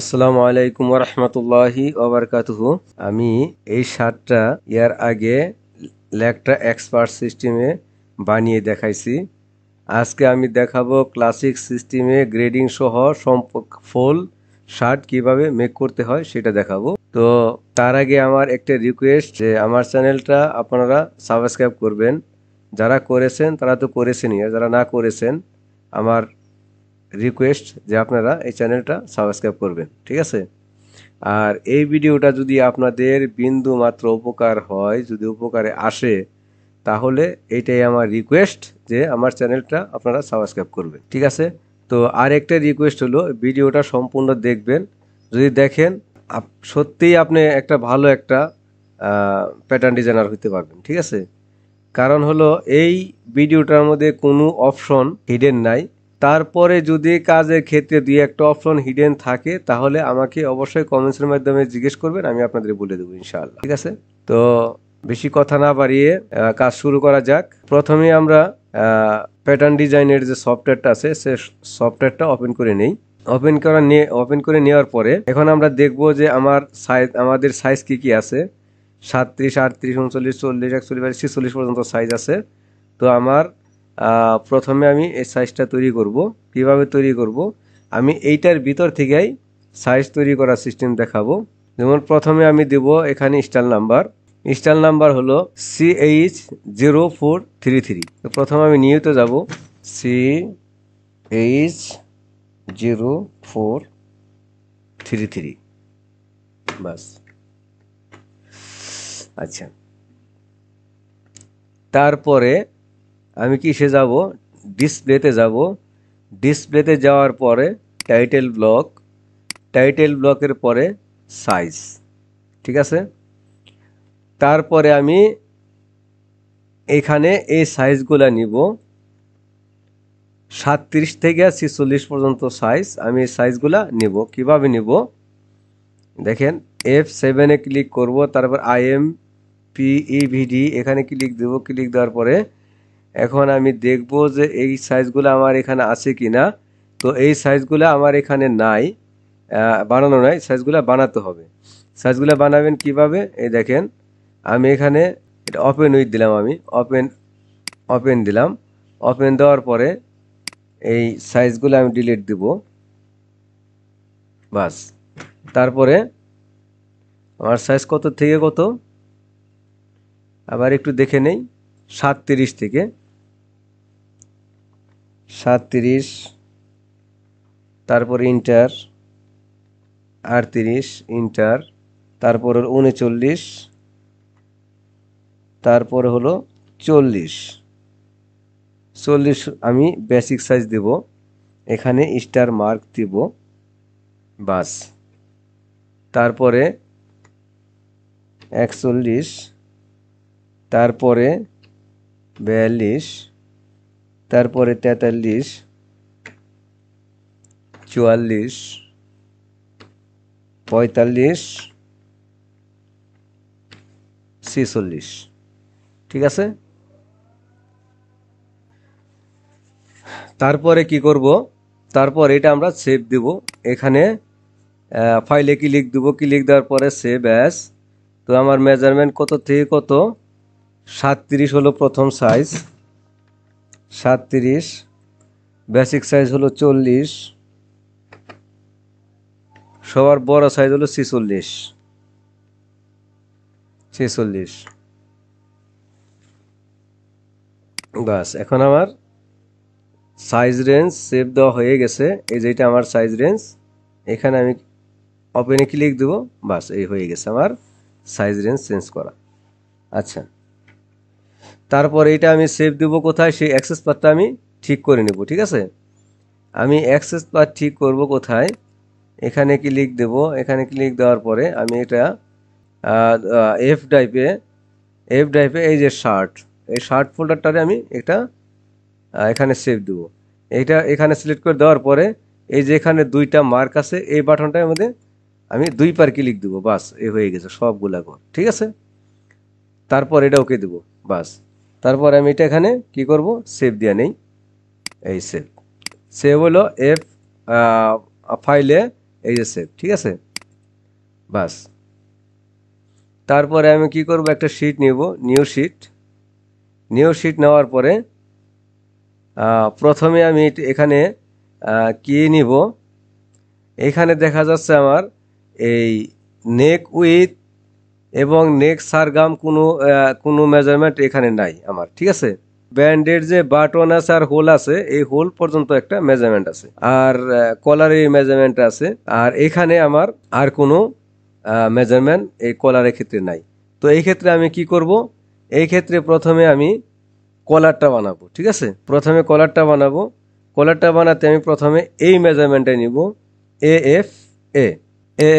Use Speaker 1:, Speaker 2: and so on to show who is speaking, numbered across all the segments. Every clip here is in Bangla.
Speaker 1: আসসালামু আলাইকুম রহমতুল্লাহি ওবরকাতুহু আমি এই শার্টটা ইয়ার আগে ল্যাকটা এক্সপার্ট সিস্টেমে বানিয়ে দেখাইছি আজকে আমি দেখাবো ক্লাসিক সিস্টেমে গ্রেডিং সহ সম্প ফুল শার্ট কিভাবে মেক করতে হয় সেটা দেখাবো তো তার আগে আমার একটা রিকোয়েস্ট যে আমার চ্যানেলটা আপনারা সাবস্ক্রাইব করবেন যারা করেছেন তারা তো করেছেনই আর যারা না করেছেন আমার রিকোয়েস্ট যে আপনারা এই চ্যানেলটা সাবস্ক্রাইব করবেন ঠিক আছে আর এই ভিডিওটা যদি আপনাদের বিন্দু মাত্র উপকার হয় যদি উপকারে আসে তাহলে এইটাই আমার রিকোয়েস্ট যে আমার চ্যানেলটা আপনারা সাবস্ক্রাইব করবেন ঠিক আছে তো আর একটা রিকোয়েস্ট হলো ভিডিওটা সম্পূর্ণ দেখবেন যদি দেখেন সত্যিই আপনি একটা ভালো একটা প্যাটার্ন ডিজাইনার হতে পারবেন ঠিক আছে কারণ হলো এই ভিডিওটার মধ্যে কোনো অপশন হিডেন নাই তারপরে যদি কাজের ক্ষেত্রে দুই একটা অপশন হিডেন থাকে তাহলে আমাকে অবশ্যই কমেন্টসের মাধ্যমে জিজ্ঞেস করবেন আমি আপনাদের বলে দেবো ইনশাল্লাহ ঠিক আছে তো বেশি কথা না বাড়িয়ে কাজ শুরু করা যাক প্রথমে আমরা প্যাটার্ন ডিজাইনের যে সফটওয়্যারটা আছে সে সফটওয়্যারটা ওপেন করে নেই ওপেন করা নিয়ে ওপেন করে নেওয়ার পরে এখন আমরা দেখব যে আমার সাইজ আমাদের সাইজ কি কি আছে সাতত্রিশ আটত্রিশ উনচল্লিশ চল্লিশ একচল্লিশ ছিচল্লিশ পর্যন্ত সাইজ আছে তো আমার প্রথমে আমি এই সাইজটা তৈরি করব কীভাবে তৈরি করব আমি এইটার ভিতর থেকেই সাইজ তৈরি করার সিস্টেম দেখাবো যেমন প্রথমে আমি দেব এখানে স্টাইল নাম্বার স্টাইল নাম্বার হলো C H zero four three three তো প্রথমে আমি নিয়ত যাব C H zero four three three বাস আচ্ছা তারপরে আমি কিসে যাব ডিসপ্লেতে যাব ডিসপ্লেতে যাওয়ার পরে টাইটেল ব্লক টাইটেল ব্লকের পরে সাইজ ঠিক আছে তারপরে আমি এখানে এই সাইজগুলো নিব সাতত্রিশ থেকে ছিচল্লিশ পর্যন্ত সাইজ আমি এই সাইজগুলো নিব কীভাবে নেব দেখেন এফ সেভেনে ক্লিক করব তারপর আই এম পি ই ভিডি এখানে ক্লিক দেব ক্লিক দেওয়ার পরে এখন আমি দেখব যে এই সাইজগুলো আমার এখানে আছে কি না তো এই সাইজগুলো আমার এখানে নাই বানানো নাই সাইজগুলো বানাতে হবে সাইজগুলো বানাবেন কিভাবে এই দেখেন আমি এখানে এটা ওপেন উইথ দিলাম আমি ওপেন ওপেন দিলাম ওপেন দেওয়ার পরে এই সাইজগুলো আমি ডিলিট দিব বাস তারপরে আমার সাইজ কত থেকে কত আবার একটু দেখে নেই সাতত্রিশ থেকে সাতত্রিশ তারপর ইন্টার আটত্রিশ ইন্টার তারপর উনচল্লিশ তারপর হলো চল্লিশ চল্লিশ আমি বেসিক সাইজ দেব এখানে স্টার মার্ক দিব বাস তারপরে একচল্লিশ তারপরে বিয়াল্লিশ তারপরে তেতাল্লিশ চুয়াল্লিশ পঁয়তাল্লিশ ছেচল্লিশ ঠিক আছে তারপরে কি করব তারপর এটা আমরা সেভ দেব এখানে ফাইলে ক্লিক দেবো ক্লিক দেওয়ার পরে সেভ অ্যাস তো আমার মেজারমেন্ট কত থেকে কত সাতত্রিশ হলো প্রথম সাইজ সাতত্রিশ বেসিক সাইজ হলো চল্লিশ সবার বড় সাইজ হলো ছেচল্লিশ ছেচল্লিশ বাস এখন আমার সাইজ রেঞ্জ সেভ দেওয়া হয়ে গেছে এই যেটা আমার সাইজ রেঞ্জ এখানে আমি ওপেনে ক্লিক দেবো বাস এই হয়ে গেছে আমার সাইজ রেঞ্জ চেঞ্জ করা আচ্ছা তারপর এইটা আমি সেভ দেবো কোথায় সেই অ্যাক্সেস পাথটা আমি ঠিক করে নেব ঠিক আছে আমি অ্যাক্সেস পাথ ঠিক করব কোথায় এখানে ক্লিক দেব এখানে ক্লিক দেওয়ার পরে আমি এটা এফ ডাইপে এফ ডাইপে এই যে শার্ট এই শার্ট ফোল্ডারটারে আমি এটা এখানে সেভ দেব এইটা এখানে সিলেক্ট করে দেওয়ার পরে এই যে এখানে দুইটা মার্ক আছে এই বাটনটার মধ্যে আমি দুই পার ক্লিক দেবো বাস এ হয়ে গেছে সবগুলা ঠিক আছে তারপর এটা ওকে দেবো বাস তারপর আমি এটা এখানে কি করব সেভ দিয়ে নেই এই সেভ সেভ হলো এফ ফাইলে এই যে সেভ ঠিক আছে বাস তারপরে আমি কি করব একটা শিট নিব নিউ শিট নিউ শিট নেওয়ার পরে প্রথমে আমি এখানে কি নিব এখানে দেখা যাচ্ছে আমার এই নেক উইথ এবং নেক সারগাম কোনো কোনো মেজারমেন্ট এখানে নাই আমার ঠিক আছে ব্যান্ডের যে বাটন আছে আর হোল আছে এই হোল পর্যন্ত একটা মেজারমেন্ট আছে আর কলারের মেজারমেন্ট আছে আর এখানে আমার আর কোনো মেজারমেন্ট এই কলারের ক্ষেত্রে নাই তো এই ক্ষেত্রে আমি কি করব এই ক্ষেত্রে প্রথমে আমি কলারটা বানাবো ঠিক আছে প্রথমে কলারটা বানাবো কলারটা বানাতে আমি প্রথমে এই মেজারমেন্টে নিব এ এফ এ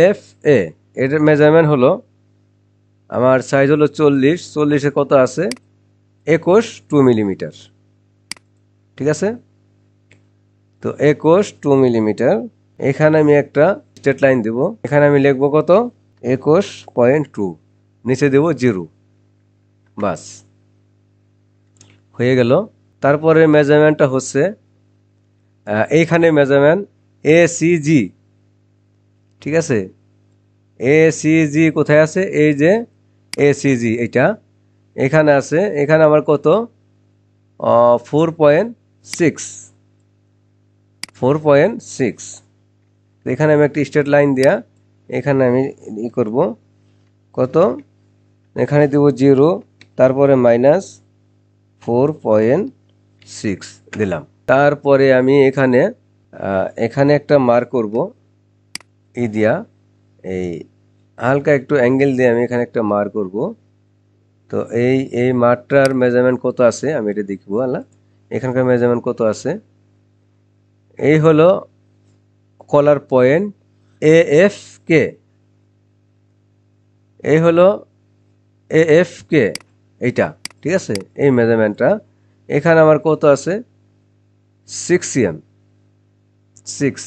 Speaker 1: এফ এ এটার মেজারমেন্ট হলো আমার সাইজ হলো চল্লিশ চল্লিশে কত আছে একুশ টু মিলিমিটার ঠিক আছে তো একুশ টু মিলিমিটার এখানে আমি একটা স্টেট লাইন দেব এখানে আমি লিখবো কত একুশ পয়েন্ট টু নিচে দেব জিরো বাস হয়ে গেল তারপরে মেজারমেন্টটা হচ্ছে এইখানে মেজারমেন্ট এ সি জি ঠিক আছে এ সি জি কোথায় আছে এই যে এসিজি এটা এখানে আছে এখানে আমার কত four point six four point six এখানে আমি একটি স্টেট লাইন দেয়া এখানে আমি ই করব কত এখানে দেব জিরো তারপরে মাইনাস ফোর পয়েন্ট সিক্স দিলাম তারপরে আমি এখানে এখানে একটা মার্ক করব ই দিয়া এই হালকা একটু অ্যাঙ্গেল দিয়ে আমি এখানে একটা মার করব তো এই এই মারটার মেজারমেন্ট কত আছে আমি এটা দেখবো আল্লাহ এখানকার মেজারমেন্ট কত আছে এই হলো কলার পয়েন্ট এ এফ কে এই হলো এ এফ কে এইটা ঠিক আছে এই মেজারমেন্টটা এখানে আমার কত আছে সিক্স এম সিক্স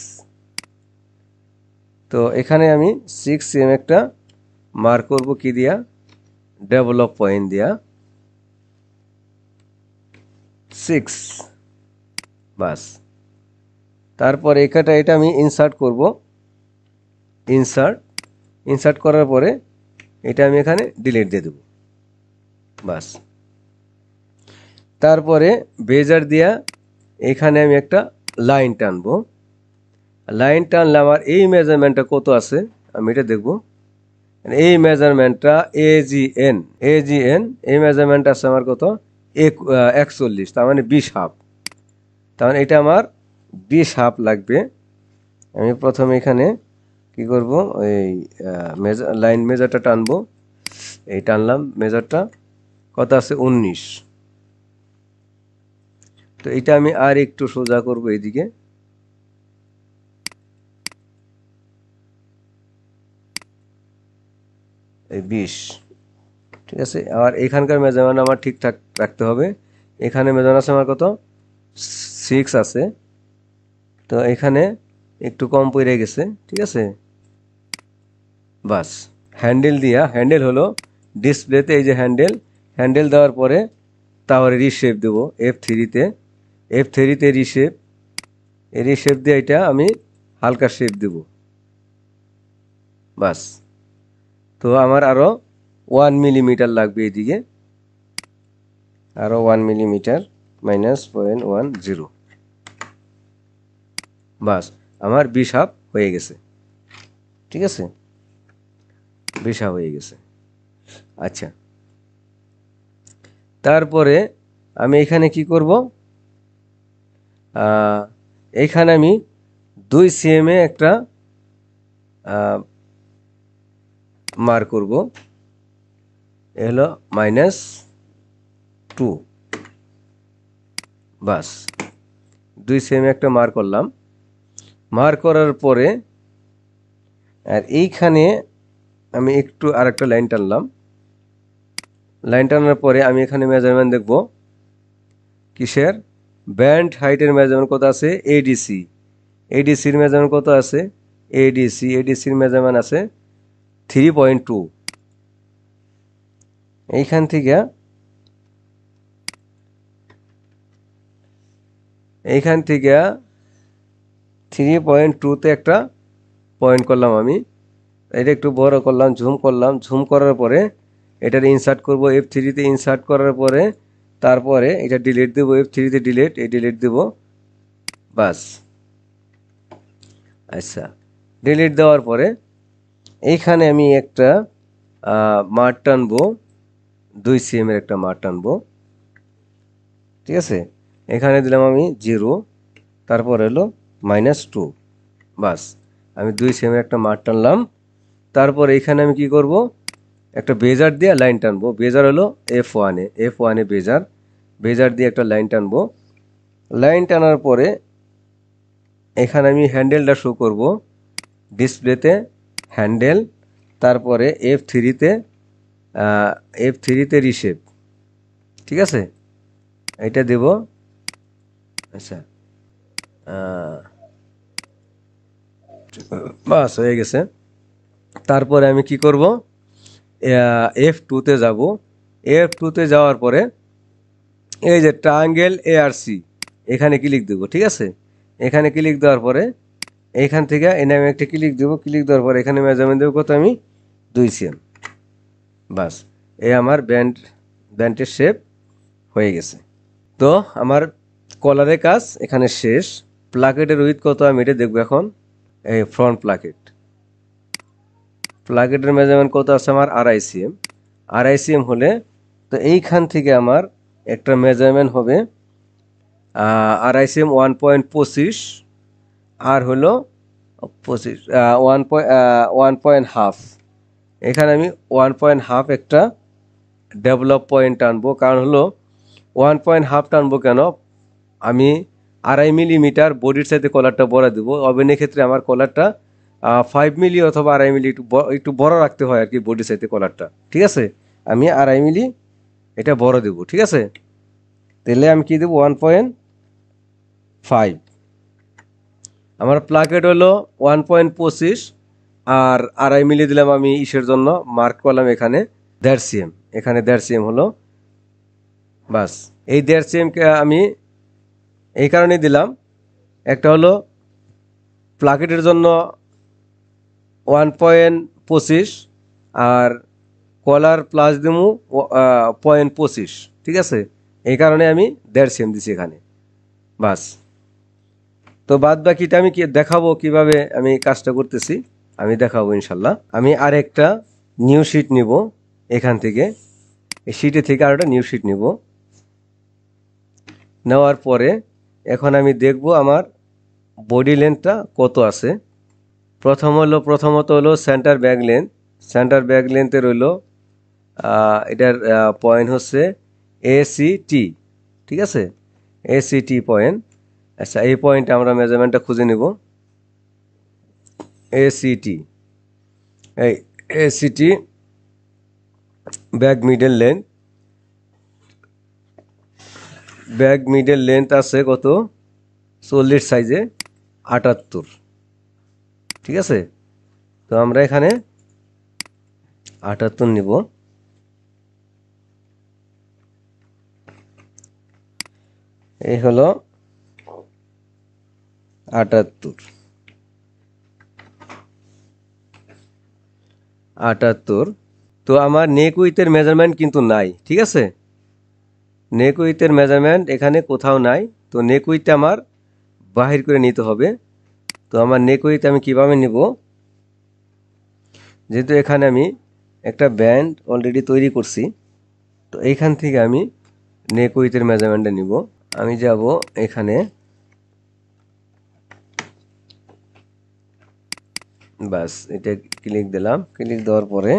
Speaker 1: তো এখানে আমি সিক্স এম একটা মার্ক করব কি দিয়া ডেভেলপ পয়েন্ট দিয়া সিক্স বাস তারপর এখানটা এটা আমি ইনসার্ট করব ইনসার্ট ইনসার্ট করার পরে এটা আমি এখানে ডিলিট দিয়ে দেব বাস তারপরে বেজার দিয়া এখানে আমি একটা লাইন টানবো লাইন টানলে আমার এই মেজারমেন্টটা কত আছে আমি এটা দেখব এই মেজারমেন্টটা A G N A G N এই মেজারমেন্ট আছে আমার কত একচল্লিশ তার মানে বিশ হাফ তার মানে এটা আমার বিশ হাফ লাগবে আমি প্রথমে এখানে কি করব এই মেজার লাইন মেজারটা টানবো এই টানলাম মেজারটা কত আছে উনিশ তো এটা আমি আর একটু সোজা করব এইদিকে বিশ ঠিক আছে আর এখানকার মেজারমেন্ট আমার ঠিকঠাক রাখতে হবে এখানে মেজারমেন্ট আছে আমার কত সিক্স আছে তো এখানে একটু কম পড়ে গেছে ঠিক আছে বাস হ্যান্ডেল দিয়া হ্যান্ডেল হলো ডিসপ্লেতে এই যে হ্যান্ডেল হ্যান্ডেল দেওয়ার পরে তাহলে রিশেপ দেবো এফ থ্রিতে এফ থ্রিতে রিশেপ রিশেপ দিয়ে এটা আমি হালকা শেপ দেবো বাস তো আমার আরও ওয়ান মিলিমিটার লাগবে এদিকে আরও one millimetre minus point one zero বাস আমার বিষ হাফ হয়ে গেছে ঠিক আছে বিষ হাফ হয়ে গেছে আচ্ছা তারপরে আমি এখানে কি করব এখানে আমি দুই সিএমে একটা মার করব এ হলো মাইনাস টু বাস দুই সেমে একটা মার করলাম মার করার পরে আর এইখানে আমি একটু আর একটা লাইন টানলাম লাইন টানার পরে আমি এখানে মেজারমেন্ট দেখব কিসের ব্যান্ড হাইটের মেজারমেন্ট কত আছে এডিসি এডিসির মেজারমেন্ট কত আছে এডিসি এডিসির মেজারমেন্ট আছে থ্রি পয়েন্ট টু এইখান থেকে এইখান থেকে থ্রি পয়েন্ট টুতে একটা পয়েন্ট করলাম আমি এটা একটু বড় করলাম ঝুম করলাম ঝুম করার পরে এটার ইনসার্ট করব এফ থ্রিতে ইনসার্ট করার পরে তারপরে এটা ডিলিট দেবো এফ থ্রিতে ডিলিট এই ডিলিট দেবো বাস আচ্ছা ডিলিট দেওয়ার পরে এইখানে আমি একটা মাঠ টানবো দুই সিএম এর একটা মাঠ টানবো ঠিক আছে এখানে দিলাম আমি জিরো তারপর এলো মাইনাস টু বাস আমি দুই এর একটা মাঠ টানলাম তারপর এইখানে আমি কি করব একটা বেজার দিয়ে লাইন টানবো বেজার হলো এফ ওয়ানে এফ ওয়ানে বেজার বেজার দিয়ে একটা লাইন টানবো লাইন টানার পরে এখানে আমি হ্যান্ডেলটা শো করব ডিসপ্লেতে হ্যান্ডেল তারপরে এফ থ্রিতে এফ থ্রিতে রিসেপ ঠিক আছে এটা দেব আচ্ছা বাস হয়ে গেছে তারপরে আমি কি করব এফ টুতে যাব এফ টুতে যাওয়ার পরে এই যে ট্রাঙ্গেল এ আর সি এখানে ক্লিক দেবো ঠিক আছে এখানে ক্লিক দেওয়ার পরে এখান থেকে এনে আমি একটা ক্লিক দেবো ক্লিক দেওয়ার পর এখানে মেজারমেন্ট দেবো কত আমি দুই সিএম বাস এই আমার ব্যান্ড ব্যান্ডের শেপ হয়ে গেছে তো আমার কলারের কাজ এখানে শেষ প্লাকেটের উইথ কত আমি এটা দেখবো এখন এই ফ্রন্ট প্লাকেট প্লাকেটের মেজারমেন্ট কত আছে আমার আড়াই সিএম আড়াই সিএম হলে তো এইখান থেকে আমার একটা মেজারমেন্ট হবে আড়াই সিএম ওয়ান পয়েন্ট পঁচিশ আর হলো পঁচিশ one point one point half এখানে আমি ওয়ান পয়েন্ট হাফ একটা ডেভেলপ পয়েন্ট টানবো কারণ হলো ওয়ান পয়েন্ট হাফ টানবো কেন আমি আড়াই মিলিমিটার বডির সাথে কলারটা বড়া দেবো অভিনয় ক্ষেত্রে আমার কলারটা ফাইভ মিলি অথবা আড়াই মিলি একটু একটু বড় রাখতে হয় আর কি বডির সাথে কলারটা ঠিক আছে আমি আড়াই মিলি এটা বড় দেবো ঠিক আছে তাহলে আমি কি দেবো ওয়ান পয়েন্ট ফাইভ আমার প্লাকেট হলো ওয়ান পয়েন্ট পঁচিশ আর আড়াই মিলিয়ে দিলাম আমি ইসের জন্য মার্ক করলাম এখানে দেড় সিএম এখানে দেড় সিএম হলো বাস এই দেড় সিএমকে আমি এই কারণে দিলাম একটা হলো প্লাকেটের জন্য ওয়ান পয়েন্ট পঁচিশ আর কলার প্লাস দিমু পয়েন্ট পঁচিশ ঠিক আছে এই কারণে আমি দেড় সিএম দিছি এখানে বাস তো বাদ বাকিটা আমি কি দেখাবো কিভাবে আমি কাজটা করতেছি আমি দেখাবো ইনশাল্লাহ আমি আর একটা নিউ শিট নিব এখান থেকে এই শিটে থেকে আর একটা নিউ শিট নিব নেওয়ার পরে এখন আমি দেখব আমার বডি লেন্থটা কত আছে প্রথম হলো প্রথমত হলো centre back length centre back লেন্থে রইল এটার পয়েন্ট হচ্ছে এসিটি ঠিক আছে এসিটি পয়েন্ট আচ্ছা এই পয়েন্টে আমরা মেজারমেন্টটা খুঁজে নিব সিটি এই A CT back middle length back middle length আছে কত চল্লিশ সাইজে আটাত্তর ঠিক আছে তো আমরা এখানে আটাত্তর নিব এই হলো আটাত্তর আটাত্তর তো আমার নেক উইথের মেজারমেন্ট কিন্তু নাই ঠিক আছে নেক উইথের মেজারমেন্ট এখানে কোথাও নাই তো নেক উইথ আমার বাহির করে নিতে হবে তো আমার নেক উইথ আমি কিভাবে নিব যেহেতু এখানে আমি একটা ব্যান্ড অলরেডি তৈরি করছি তো এইখান থেকে আমি নেক উইথের মেজারমেন্টটা নিব আমি যাব এখানে বাস এটা ক্লিক দিলাম ক্লিক দেওয়ার পরে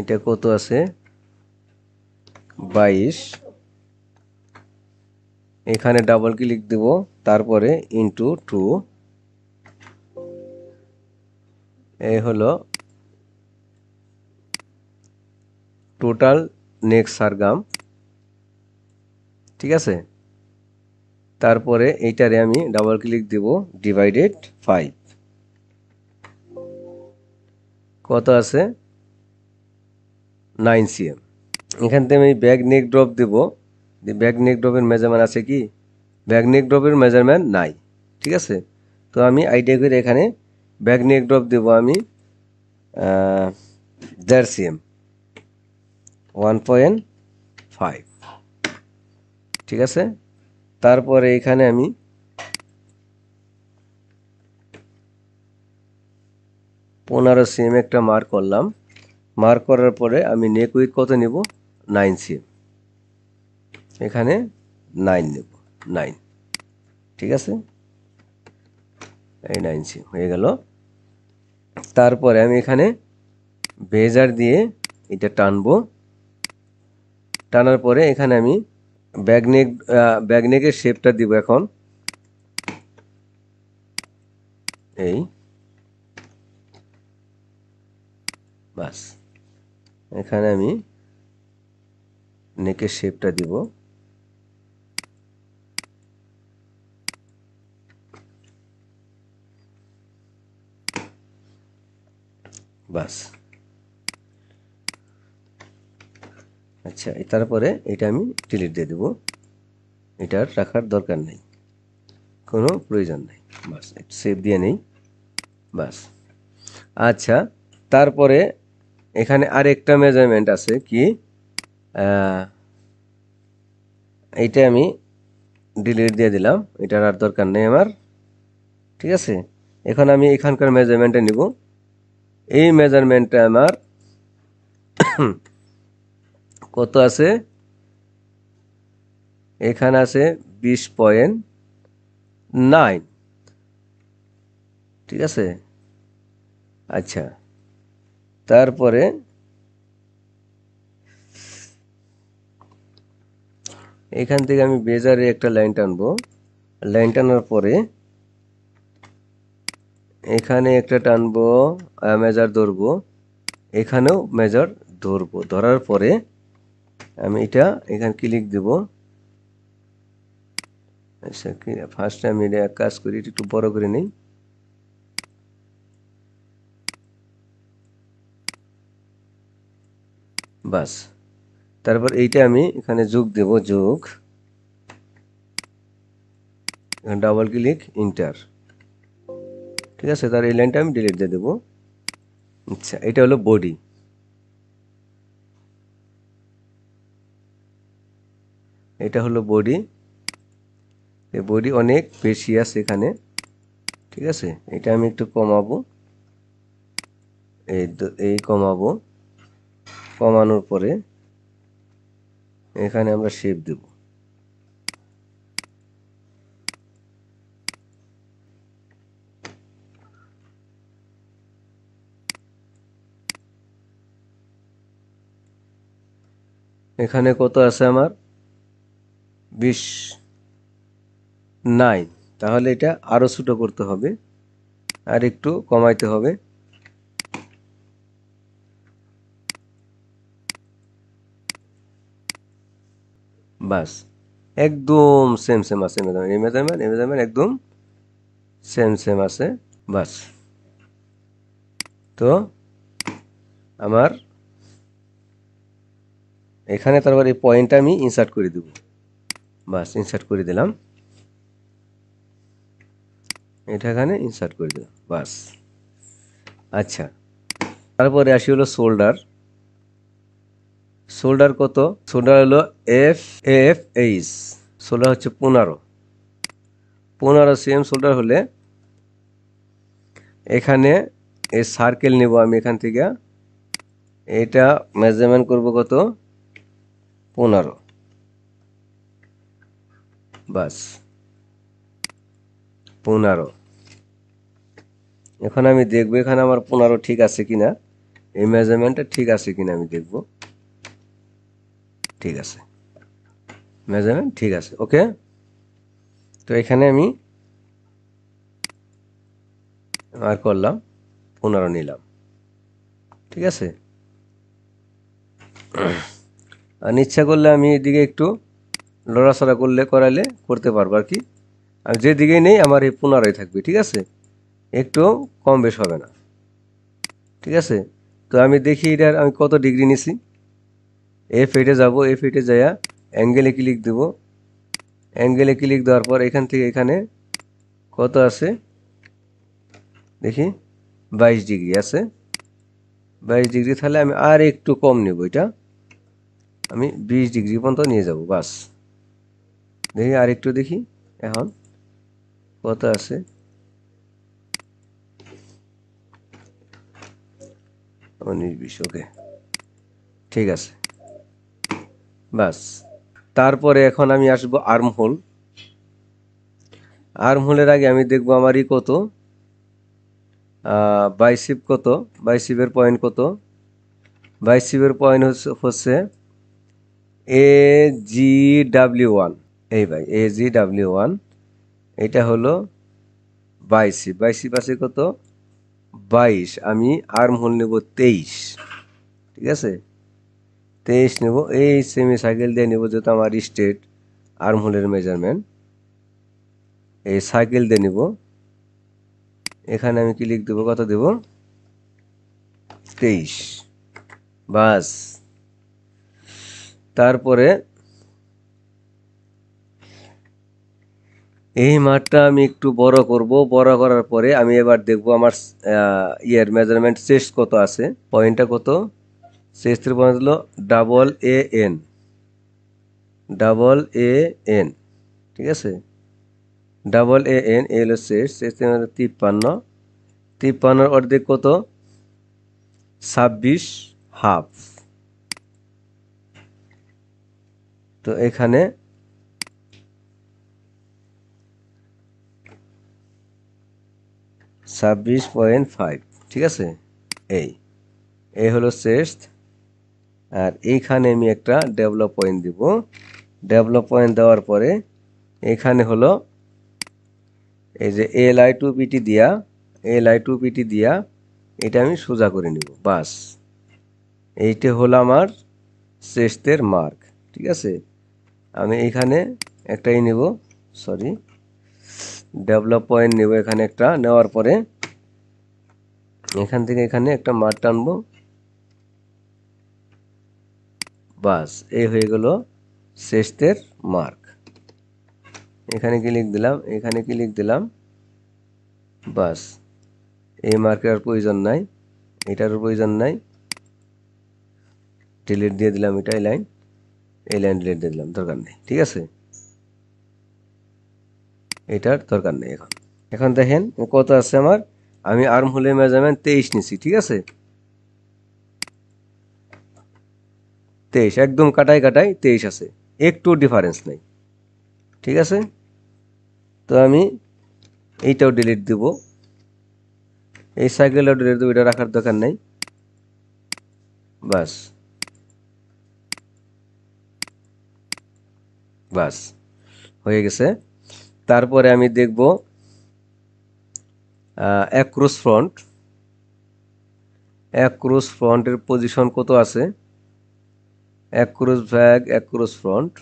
Speaker 1: এটা কত আছে বাইশ এখানে ডাবল ক্লিক দেব তারপরে ইন্টু টু এই হলো টোটাল নেক্সট সারগাম ঠিক আছে তারপরে এইটারে আমি ডাবল ক্লিক দেব ডিভাইডেড ফাইভ কত আছে নাইন সিএম এখান থেকে আমি ব্যাগ নেক ড্রপ দেব যে ব্যাগ নেক ড্রপের মেজারমেন্ট আছে কি ব্যাগ নেক ড্রপের মেজারমেন্ট নাই ঠিক আছে তো আমি আইডিয়া করে এখানে ব্যাগ নেক ড্রপ দেব আমি দেড় সিএম ওয়ান পয়েন্ট ফাইভ ঠিক আছে তারপরে এখানে আমি পনেরো সিএম একটা মার্ক করলাম মার্ক করার পরে আমি নেক উইক কত নেব নাইন সিএম এখানে নাইন নেব নাইন ঠিক আছে এই নাইন সিএম হয়ে গেল তারপরে আমি এখানে ভেজার দিয়ে এটা টানবো টানার পরে এখানে আমি ব্যাগনেক ব্যাগনেকের শেপটা দিব এখন এই বাস এখানে আমি নেকের শেপটা দিব বাস আচ্ছা তারপরে এটা আমি ডিলিট দিয়ে দেবো এটার রাখার দরকার নেই কোনো প্রয়োজন নেই বাস একটু সেভ দিয়ে নেই বাস আচ্ছা তারপরে এখানে আরেকটা মেজারমেন্ট আছে কি এইটা আমি ডিলিট দিয়ে দিলাম এটার আর দরকার নেই আমার ঠিক আছে এখন আমি এখানকার মেজারমেন্টে নিব এই মেজারমেন্টটা আমার কত আছে এখানে আছে বিশ পয়েন্ট নাইন ঠিক আছে আচ্ছা তারপরে এখান থেকে আমি বেজারে একটা লাইন টানবো লাইন টানার পরে এখানে একটা টানবো মেজার ধরবো এখানেও মেজার ধরবো ধরার পরে আমি এটা এখানে ক্লিক দেব আচ্ছা ফার্স্ট আমি এটা এক কাজ করি এটা একটু বড় করে নেই বাস তারপর এইটা আমি এখানে যোগ দেব যোগ ডাবল ক্লিক ইন্টার ঠিক আছে তার এই লাইনটা আমি ডিলিট দিয়ে দেবো আচ্ছা এটা হলো বডি এটা হলো বডি বডি অনেক বেশি আছে এখানে ঠিক আছে এটা আমি একটু কমাবো এই এই কমাবো কমানোর পরে এখানে আমরা শেপ দেব এখানে কত আছে আমার বেশ নাই তাহলে এটা আরও ছোটো করতে হবে আর একটু কমাইতে হবে বাস একদম সেম সেম আছে মেজারমেন্ট এই মেজারমেন্ট এই মেজারমেন্ট একদম সেম সেম আছে বাস তো আমার এখানে তারপর এই পয়েন্টটা আমি ইনসার্ট করে দেবো বাস ইনসার্ট করে দিলাম এটা এখানে ইনসার্ট করে দিলাম বাস আচ্ছা তারপরে আসি হলো শোল্ডার শোল্ডার কত শোল্ডার হলো এফ এফ এইচ শোল্ডার হচ্ছে পনেরো পনেরো সেম শোল্ডার হলে এখানে এই সার্কেল নেব আমি এখান থেকে এটা মেজারমেন্ট করব কত পনেরো বাস পনেরো এখন আমি দেখব এখানে আমার পনেরো ঠিক আছে কিনা এই মেজারমেন্টটা ঠিক আছে কিনা আমি দেখব ঠিক আছে মেজারমেন্ট ঠিক আছে ওকে তো এখানে আমি আর করলাম পনেরো নিলাম ঠিক আছে আর ইচ্ছা করলে আমি এদিকে একটু লড়াচড়া করলে করাইলে করতে পারবো আর কি আর যেদিকেই নেই আমার এই পুনরায় থাকবে ঠিক আছে একটু কম বেশ হবে না ঠিক আছে তো আমি দেখি এটার আমি কত ডিগ্রি নিছি এফ এটে যাব এফ এটে যাইয়া অ্যাঙ্গেলে ক্লিক দেব অ্যাঙ্গেলে ক্লিক দেওয়ার পর এখান থেকে এখানে কত আছে দেখি বাইশ ডিগ্রি আছে বাইশ ডিগ্রি তাহলে আমি আর একটু কম নেব এটা আমি বিশ ডিগ্রি পর্যন্ত নিয়ে যাব বাস দেখি আর একটু দেখি এখন কত আছে উনিশ বিশ ওকে ঠিক আছে বাস তারপরে এখন আমি আসব আর্ম হোল আর্ম হোলের আগে আমি দেখব আমারই কত বাইসিপ কত বাইসিপের পয়েন্ট কত বাইসিপের পয়েন্ট হচ্ছে এ জি ডাব্লিউ ওয়ান এই ভাই এ জি ডাব্লিউ ওয়ান এটা হলো বাইশি বাইশি পাশে কত বাইশ আমি আর্ম হোল নেব তেইশ ঠিক আছে তেইশ নেব এই সেমি সাইকেল দিয়ে নেব যেহেতু আমার স্টেট আর্ম হোলের মেজারমেন্ট এই সাইকেল দিয়ে নেব এখানে আমি কি দেবো কত দেব তেইশ বাস তারপরে এই মাঠটা আমি একটু বড় করব বড় করার পরে আমি এবার দেখব আমার ইয়ের মেজারমেন্ট শেষ কত আছে পয়েন্টটা কত শেষ থেকে পয়েন্ট হলো double A N double A N ঠিক আছে ডাবল এ এন এ হলো শেষ চেস্টের হলো তিপ্পান্ন তিপ্পান্নর অর্ধেক কত ছাব্বিশ হাফ তো এখানে ছাব্বিশ পয়েন্ট ফাইভ ঠিক আছে এই এই হলো চেস্ট আর এইখানে আমি একটা ডেভেলপ পয়েন্ট দিব ডেভেলপ পয়েন্ট দেওয়ার পরে এখানে হলো এই যে এল আই টু পিটি দিয়া এল আই টু পিটি দিয়া এটা আমি সোজা করে নিব বাস এইটা হলো আমার শেষের মার্ক ঠিক আছে আমি এখানে একটাই নেব সরি ডেভেলপ পয়েন্ট নেব এখানে একটা নেওয়ার পরে এখান থেকে এখানে একটা মাঠ টানবো বাস এই হয়ে গেল শেষের মার্ক এখানে ক্লিক দিলাম এখানে ক্লিক দিলাম বাস এই মার্কের আর প্রয়োজন নাই এটারও প্রয়োজন নাই ডিলিট দিয়ে দিলাম এটাই লাইন এই লাইন ডিলিট দিয়ে দিলাম দরকার নেই ঠিক আছে এটার দরকার নেই এখন এখন দেখেন কত আছে আমার আমি আর্ম হলে মেজারমেন্ট তেইশ নিছি ঠিক আছে তেইশ একদম কাটাই কাটাই তেইশ আছে একটু ডিফারেন্স নেই ঠিক আছে তো আমি এইটাও ডিলিট দেব এই সাইকেলটাও ডিলিট দেবো এটা রাখার দরকার নেই বাস বাস হয়ে গেছে তারপরে আমি দেখব অ্যাক্রোস ফ্রন্ট অ্যাক্রোস ফ্রন্টের পজিশন কত আছে across back across front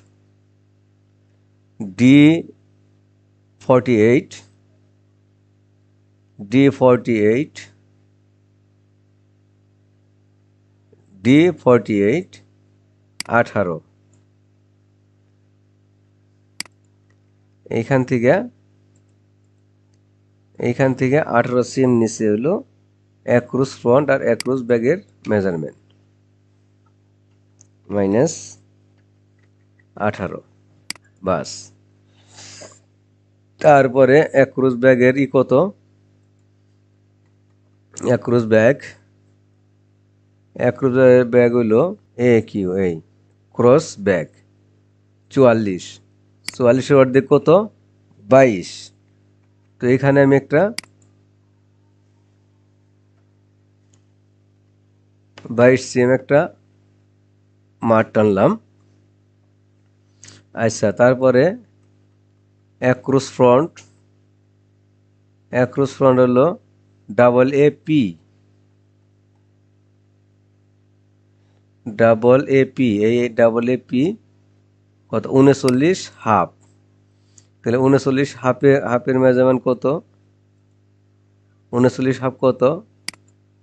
Speaker 1: D forty eight D forty eight D forty eight আঠারো এইখান থেকে এইখান থেকে আঠারো সিএম নিচে হলো অ্যাক্রুস ফ্রন্ট আর অ্যাক্রুস ব্যাগের মেজারমেন্ট মাইনাস আঠারো বাস তারপরে অ্যাক্রুস ব্যাগের ই কত অ্যাক্রুস ব্যাগ অ্যাক্রুস ব্যাগ হলো এ কিউ এই ক্রস ব্যাগ চুয়াল্লিশ চুয়াল্লিশের অর্ধেক কত বাইশ তো এখানে আমি একটা বাইশ সিএম একটা মাঠ টানলাম আচ্ছা তারপরে অ্যাক্রোস ফ্রন্ট অ্যাক্রোস ফ্রন্ট হলো double A P double A P এই ডাবল এ পি কত উনচল্লিশ হাফ তাহলে উনচল্লিশ হাফে হাফের মেজারমেন্ট কত উনচল্লিশ হাফ কত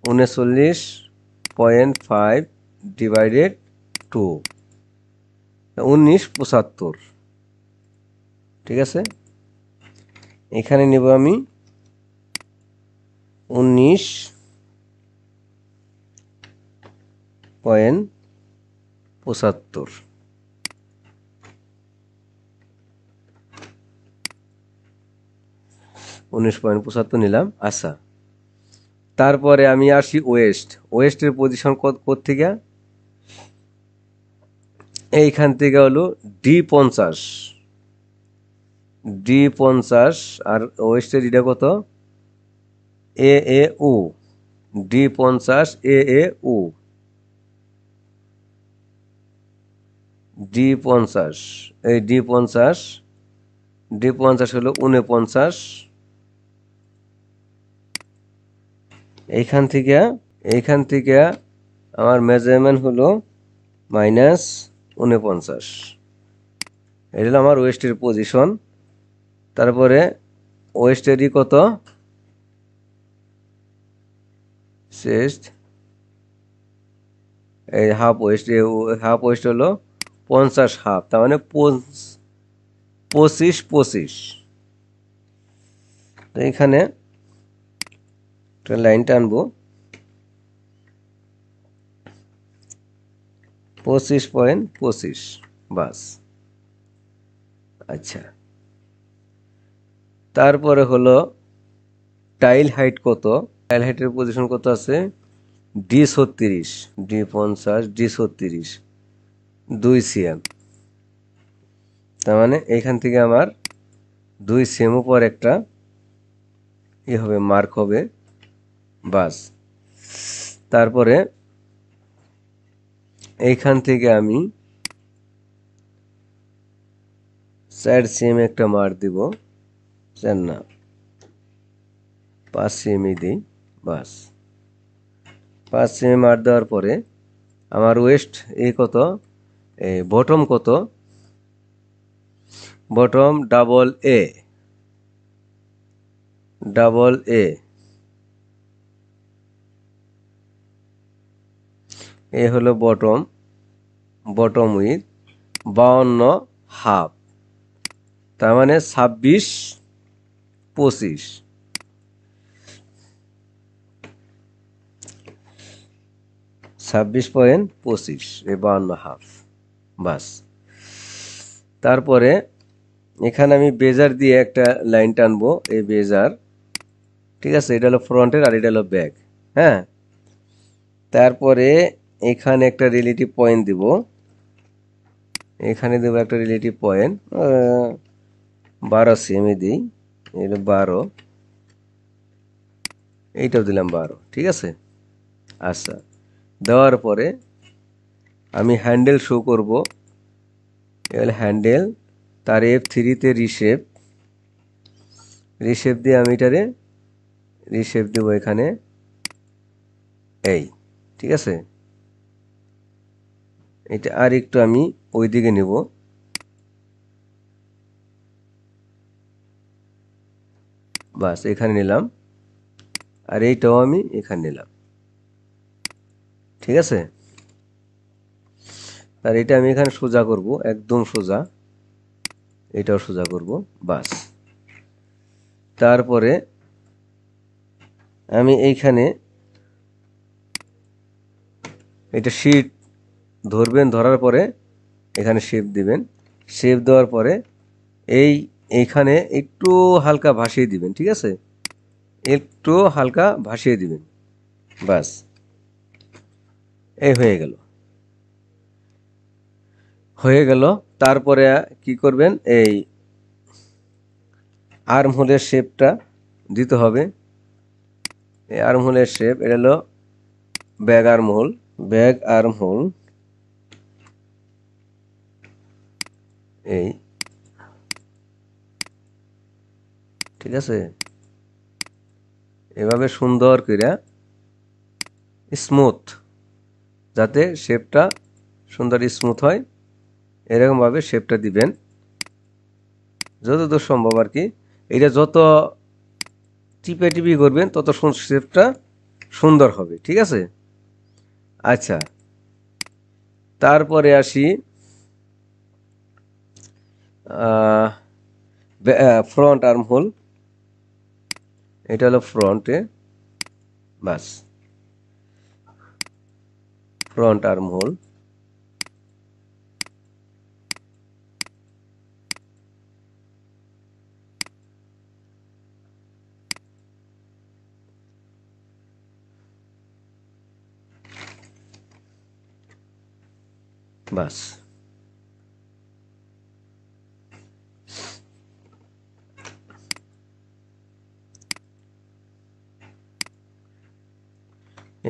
Speaker 1: উনচল্লিশ পয়েন্ট ফাইভ ডিভাইডেড টু উনিশ পঁচাত্তর ঠিক আছে এখানে নেব আমি উনিশ পয়েন্ট পঁচাত্তর উনিশ পয়েন্ট পঁচাত্তর নিলাম আচ্ছা তারপরে আমি আসি ওয়েস্ট ওয়েস্টের পজিশন কোথেকে এইখান থেকে হলো ডি পঞ্চাশ ডি পঞ্চাশ আর ওয়েস্টের এটা কত এ এ ও ডি পঞ্চাশ এ এ ও ডি পঞ্চাশ এই ডি পঞ্চাশ ডি পঞ্চাশ হলো উনপঞ্চাশ এইখান থেকে এইখান থেকে আমার মেজারমেন্ট হলো মাইনাস উনপঞ্চাশ এটা হলো আমার ওয়েস্টের পজিশন তারপরে ওয়েস্টেরই কত শেষ এই হাফ ওয়েস্ট হাফ ওয়েস্ট হলো পঞ্চাশ হাফ তার মানে পঁচিশ পঁচিশ এখানে একটা লাইন টানবো পঁচিশ পয়েন্ট পঁচিশ বাস আচ্ছা তারপরে হলো টাইল হাইট কত টাইল হাইটের পজিশন কত আছে ডি ছত্রিশ ডি পঞ্চাশ ডি ছত্রিশ দুই সিএম তার মানে এইখান থেকে আমার দুই সিএম পর একটা ই হবে মার্ক হবে বাস তারপরে এইখান থেকে আমি চার সিএম একটা মার দিব চার না পাঁচ সিএমই দিই বাস পাঁচ সিএমএ মার দেওয়ার পরে আমার ওয়েস্ট এই কত এই বটম কত bottom double A double A A হলো বটম বটম উইথ বাউন্ন হাফ তার মানে ছাব্বিশ পঁচিশ ছাব্বিশ পয়েন্ট পঁচিশ এই বাউন্ন হাফ বাস তারপরে এখানে আমি বেজার দিয়ে একটা লাইন টানবো এই বেজার ঠিক আছে এটা হলো ফ্রন্টের আর এটা হলো ব্যাক হ্যাঁ তারপরে এখানে একটা রিলেটিভ পয়েন্ট দিব এখানে দেবো একটা রিলেটিভ পয়েন্ট বারো সেমি দিই এটা বারো এইটাও দিলাম বারো ঠিক আছে আচ্ছা দেওয়ার পরে আমি হ্যান্ডেল শো করব এবারে হ্যান্ডেল তার এফ থ্রিতে রিসেপ রিসেপ দিয়ে আমি এটারে রিসেপ দেবো এখানে এই ঠিক আছে এটা আর একটু আমি ওই দিকে নেব বাস এখানে নিলাম আর এইটাও আমি এখানে নিলাম ঠিক আছে আর এটা আমি এখানে সোজা করব একদম সোজা এটাও সোজা করব বাস তারপরে আমি এইখানে এটা শীট ধরবেন ধরার পরে এখানে শেপ দিবেন শেপ দেওয়ার পরে এই এইখানে একটু হালকা ভাসিয়ে দিবেন ঠিক আছে একটু হালকা ভাসিয়ে দিবেন বাস এই হয়ে গেল হয়ে গেল তারপরে কি করবেন এই আর্মহোলের শেপটা দিতে হবে এই আর্মহোলের শেপ এটা হলো ব্যাগ আর্মহোল ব্যাগ আর্মহোল এই ঠিক আছে এভাবে সুন্দর করে স্মুথ যাতে শেপটা সুন্দর স্মুথ হয় এরকমভাবে শেপটা দিবেন যতদূর সম্ভব আর কি এটা যত টিপে টিপি করবেন তত শেপটা সুন্দর হবে ঠিক আছে আচ্ছা তারপরে আসি ফ্রন্ট আর্ম হোল এটা হলো ফ্রন্টে বাস ফ্রন্ট আর্ম হোল বাস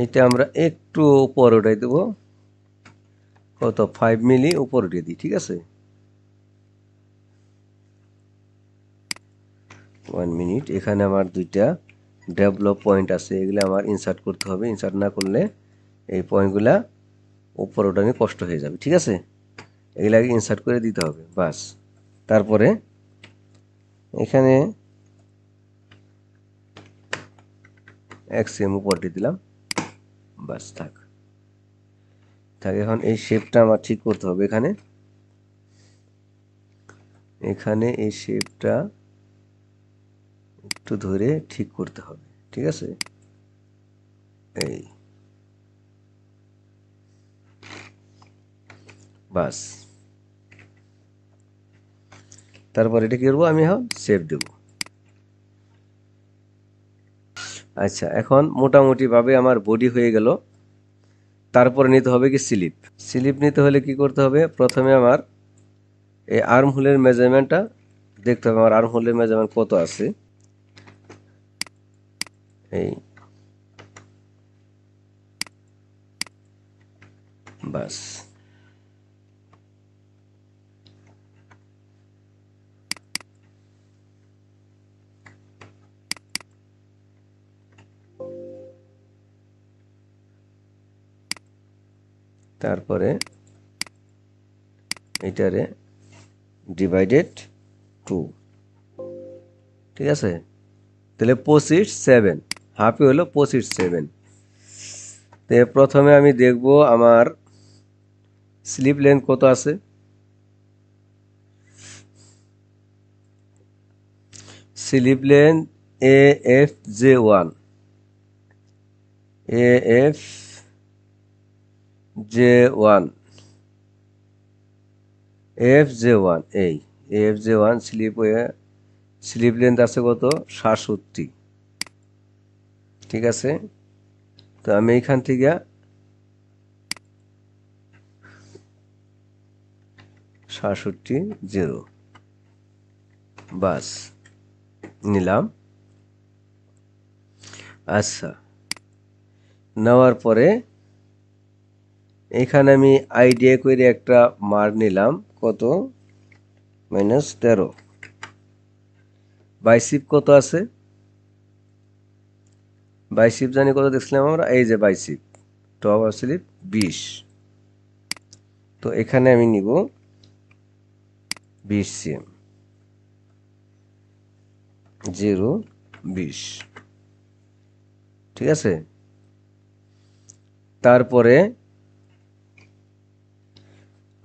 Speaker 1: এটা আমরা একটু উপর উঠাই দেবো কত ফাইভ মিলি উপর উঠিয়ে দিই ঠিক আছে ওয়ান মিনিট এখানে আমার দুইটা ডেভেলপ পয়েন্ট আছে এগুলো আমার ইনসার্ট করতে হবে ইনসার্ট না করলে এই পয়েন্টগুলা উপর ওঠানো কষ্ট হয়ে যাবে ঠিক আছে আগে ইনসার্ট করে দিতে হবে বাস তারপরে এখানে এক্সএম উপরটি দিলাম বাস থাক থাক এখন এই শেপটা আমার ঠিক করতে হবে এখানে এখানে এই শেপটা একটু ধরে ঠিক করতে হবে ঠিক আছে এই বাস তারপর এটা কি করবো আমি এখন সেফ দেবো আচ্ছা এখন মোটামুটিভাবে আমার বডি হয়ে গেল তারপরে নিতে হবে কি স্লিপ স্লিপ নিতে হলে কি করতে হবে প্রথমে আমার এই আর্ম হোলের মেজারমেন্টটা দেখতে হবে আমার আর্ম হোলের মেজারমেন্ট কত আছে এই বাস তারপরে এটারে ডিভাইডেড টু ঠিক আছে তাহলে পঁচিশ সেভেন হাফই হলো পঁচিশ সেভেন তো প্রথমে আমি দেখব আমার স্লিপ লেন্থ কত আছে sleeve length A F J one A F J one F J one এই F J one sleeve sleeve length আছে কত সাতষট্টি ঠিক আছে তো আমি এইখান থেকে সাতষট্টি জিরো বাস নিলাম আচ্ছা নেওয়ার পরে এখানে আমি আইডিয়া করে একটা মার নিলাম কত মাইনাস তেরো বাইশিপ কত আছে বাইশিপ জানি কত দেখছিলাম আমরা এই যে বাইশিপ টপ স্লিপ বিশ তো এখানে আমি নিব বিশ সিএম জিরো বিশ ঠিক আছে তারপরে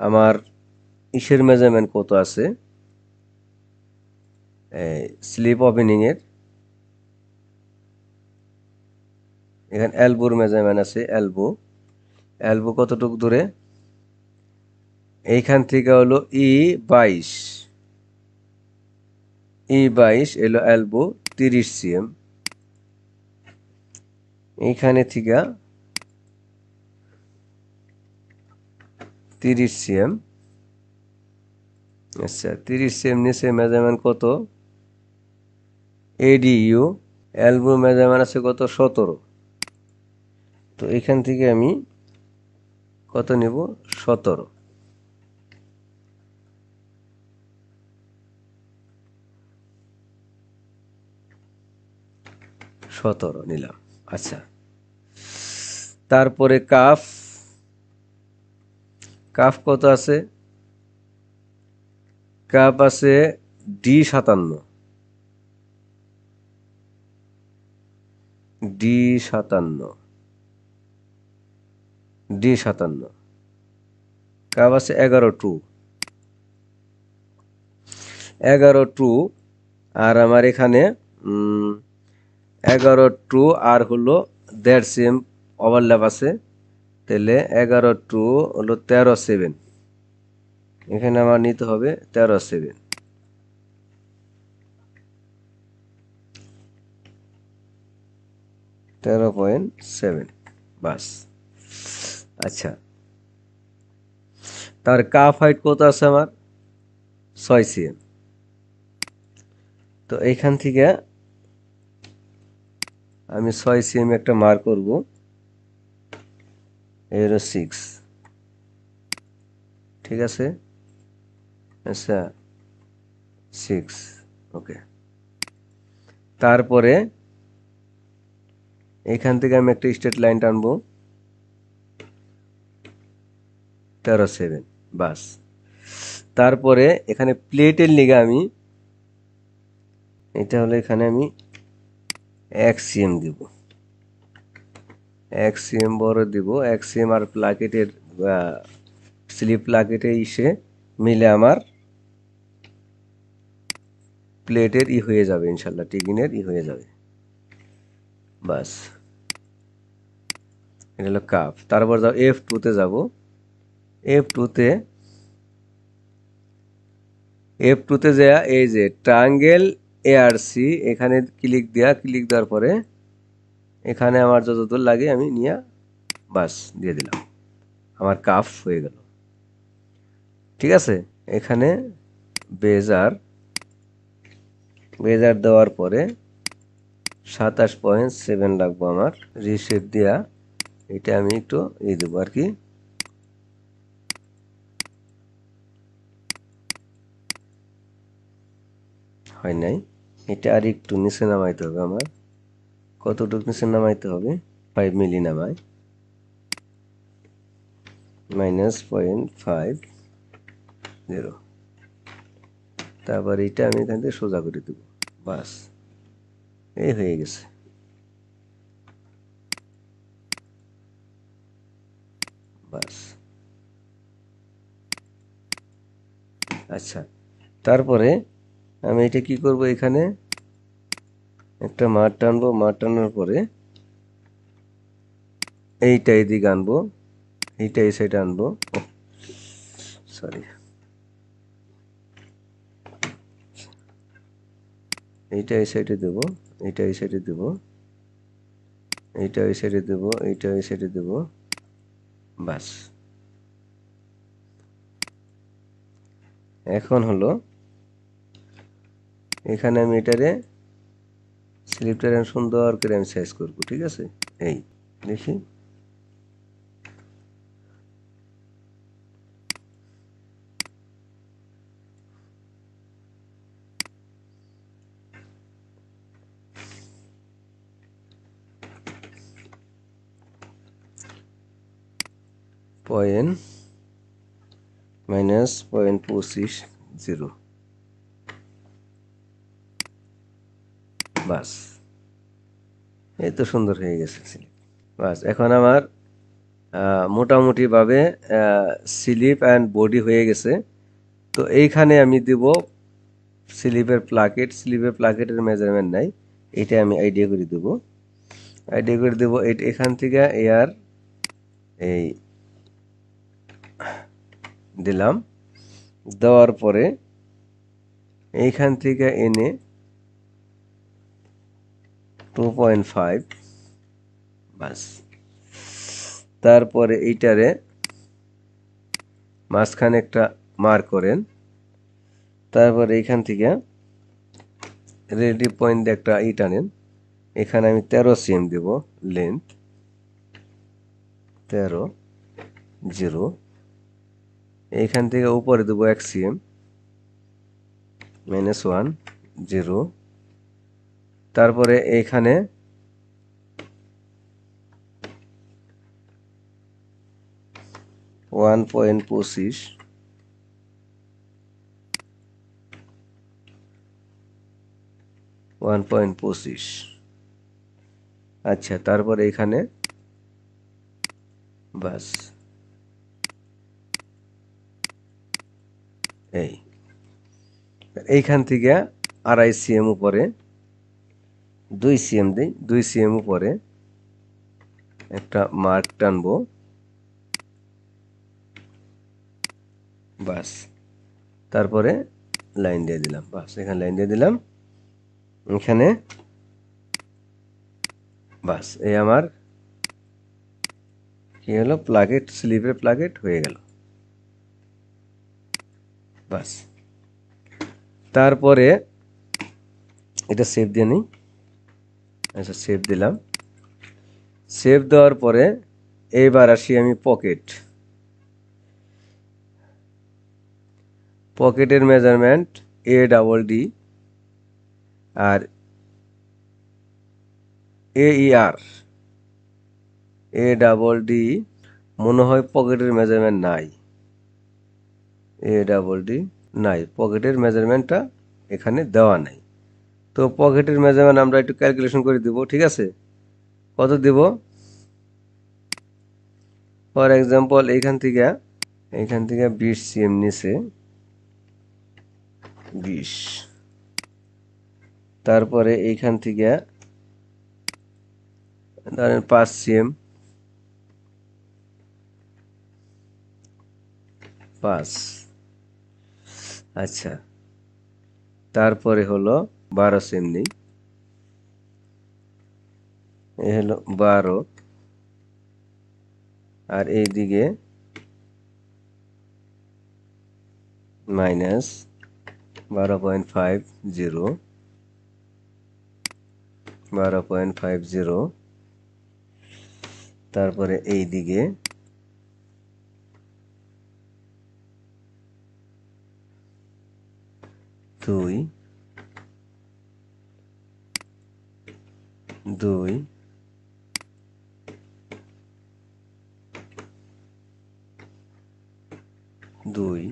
Speaker 1: আমার ইসের মেজারমেন্ট কত আছে স্লিপ ওপেনিংয়ের এখানে এলবোর মেজারমেন্ট আছে এলবো এলবো কতটুক দূরে এইখান থেকে হলো ই বাইশ ই বাইশ এলো এলবো তিরিশ সিএম এইখানে থেকে তিরিশ সিএম আচ্ছা তিরিশ সিএম নিচে মেজারমেন্ট কত এডিইউ অ্যালবো মেজারমেন্ট আছে কত সতেরো তো এখান থেকে আমি কত নেব সতেরো সতেরো নিলাম আচ্ছা তারপরে কাফ কাফ কত আছে কাপ আছে ডি সাতান্ন ডি সাতান্ন ডি সাতান্ন কাপ আছে এগারো টু এগারো টু আর আমার এখানে এগারো টু আর হলো দেড় সেম ওভারল্যাপ আছে তাহলে এগারো টু হলো তেরো সেভেন এখানে আমার নিতে হবে তেরো সেভেন তেরো পয়েন্ট সেভেন বাস আচ্ছা তার কাফ হাইট কত আছে আমার ছয় সিএম তো এইখান থেকে আমি ছয় সিএম একটা মার্ক করবো এর সিক্স ঠিক আছে আচ্ছা সিক্স ওকে তারপরে এখান থেকে আমি একটা স্টেট লাইন টানবো তেরো সেভেন বাস তারপরে এখানে প্লেটের লিগে আমি এটা হলে এখানে আমি এক সিএম দেবো অ্যাক্সিয়াম বড় দিব অ্যাক্সিয়াম আর প্লাকেটের স্লিপ প্লাকেটে ইসে মিলে আমার প্লেটের ই হয়ে যাবে ইনশাল্লাহ টিগিনের ই হয়ে যাবে বাস এটা হলো কাপ তারপর যাও এফ টুতে যাব এফ টুতে এফ টুতে যা এই যে ট্রাঙ্গেল এআরসি এখানে ক্লিক দেয়া ক্লিক দেওয়ার পরে এখানে আমার যতদূর লাগে আমি নিয়ে বাস দিয়ে দিলাম আমার কাফ হয়ে গেল ঠিক আছে এখানে বেজার বেজার দেওয়ার পরে সাতাশ পয়েন্ট সেভেন লাগবো আমার রিসেপ দেওয়া এটা আমি একটু ই দেবো আর কি হয় নাই এটা আর একটু নিচে নামাইতে হবে আমার কতটুকু নিচে নামাইতে হবে ফাইভ মিলি নামাই মাইনাস পয়েন্ট ফাইভ জিরো তারপর এইটা আমি এখান থেকে সোজা করে দেবো বাস এই হয়ে গেছে বাস আচ্ছা তারপরে আমি এটা কি করব এখানে একটা মাঠ টানবো মাঠ টানার পরে এইটা এদিকে আনবো এইটা এই সাইডে আনবো সরি এইটা এই সাইডে দেব এইটা এই সাইডে দেব এইটা এই সাইডে দেব এইটা এই সাইডে দেব বাস এখন হলো এখানে আমি এটারে স্লিপটা এরকম সুন্দর করে আমি সাইজ করবো ঠিক আছে এই দেখি পয়েন্ট মাইনাস পয়েন্ট পঁচিশ জিরো বাস এই তো সুন্দর হয়ে গেছে স্লিপ বাস এখন আমার মোটামুটিভাবে স্লিপ অ্যান্ড বডি হয়ে গেছে তো এইখানে আমি দেব স্লিপের প্লাকেট স্লিপের প্লাকেটের মেজারমেন্ট নাই এটা আমি আইডিয়া করে দেবো আইডিয়া করে এই এখান থেকে এয়ার এই দিলাম দেওয়ার পরে এইখান থেকে এনে টু পয়েন্ট ফাইভ বাস তারপরে এইটারে মাঝখানে একটা মার করেন তারপরে এখান থেকে রেডি পয়েন্ট একটা ই টানেন এখানে আমি তেরো সিএম দেব লেন্থ তেরো জিরো এইখান থেকে উপরে দেবো এক সিএম মাইনাস ওয়ান জিরো তারপরে এইখানে ওয়ান পয়েন্ট পঁচিশ ওয়ান পয়েন্ট পঁচিশ আচ্ছা তারপরে এখানে বাস এই এইখান থেকে আড়াই সিএম উপরে দুই সিএম দিই দুই সিএম উপরে একটা মার্ক টানব বাস তারপরে লাইন দিয়ে দিলাম বাস এখানে লাইন দিয়ে দিলাম এখানে বাস এই আমার কি হলো প্লাগেট স্লিপের প্লাগেট হয়ে গেল বাস তারপরে এটা সেভ দিয়ে নিই আচ্ছা সেভ দিলাম সেভ দেওয়ার পরে এইবার আসি আমি পকেট পকেটের মেজারমেন্ট এ ডাবল ডি আর এইআর এ ডাবল ডি মনে হয় পকেটের মেজারমেন্ট নাই এ ডাবল ডি নাই পকেটের মেজারমেন্টটা এখানে দেওয়া নাই তো পকেটের মেজারমেন্ট আমরা একটু ক্যালকুলেশন করে দেবো ঠিক আছে কত দেব ফর এক্সাম্পল এইখান থেকে এইখান থেকে বিশ সিএম নিচে বিশ তারপরে এইখান থেকে ধরেন পাঁচ সিএম পাঁচ আচ্ছা তারপরে হলো বারো সেমনি এ হলো বারো আর এইদিকে মাইনাস বারো পয়েন্ট ফাইভ জিরো বারো পয়েন্ট ফাইভ জিরো তারপরে এই দিকে দুই দুই দুই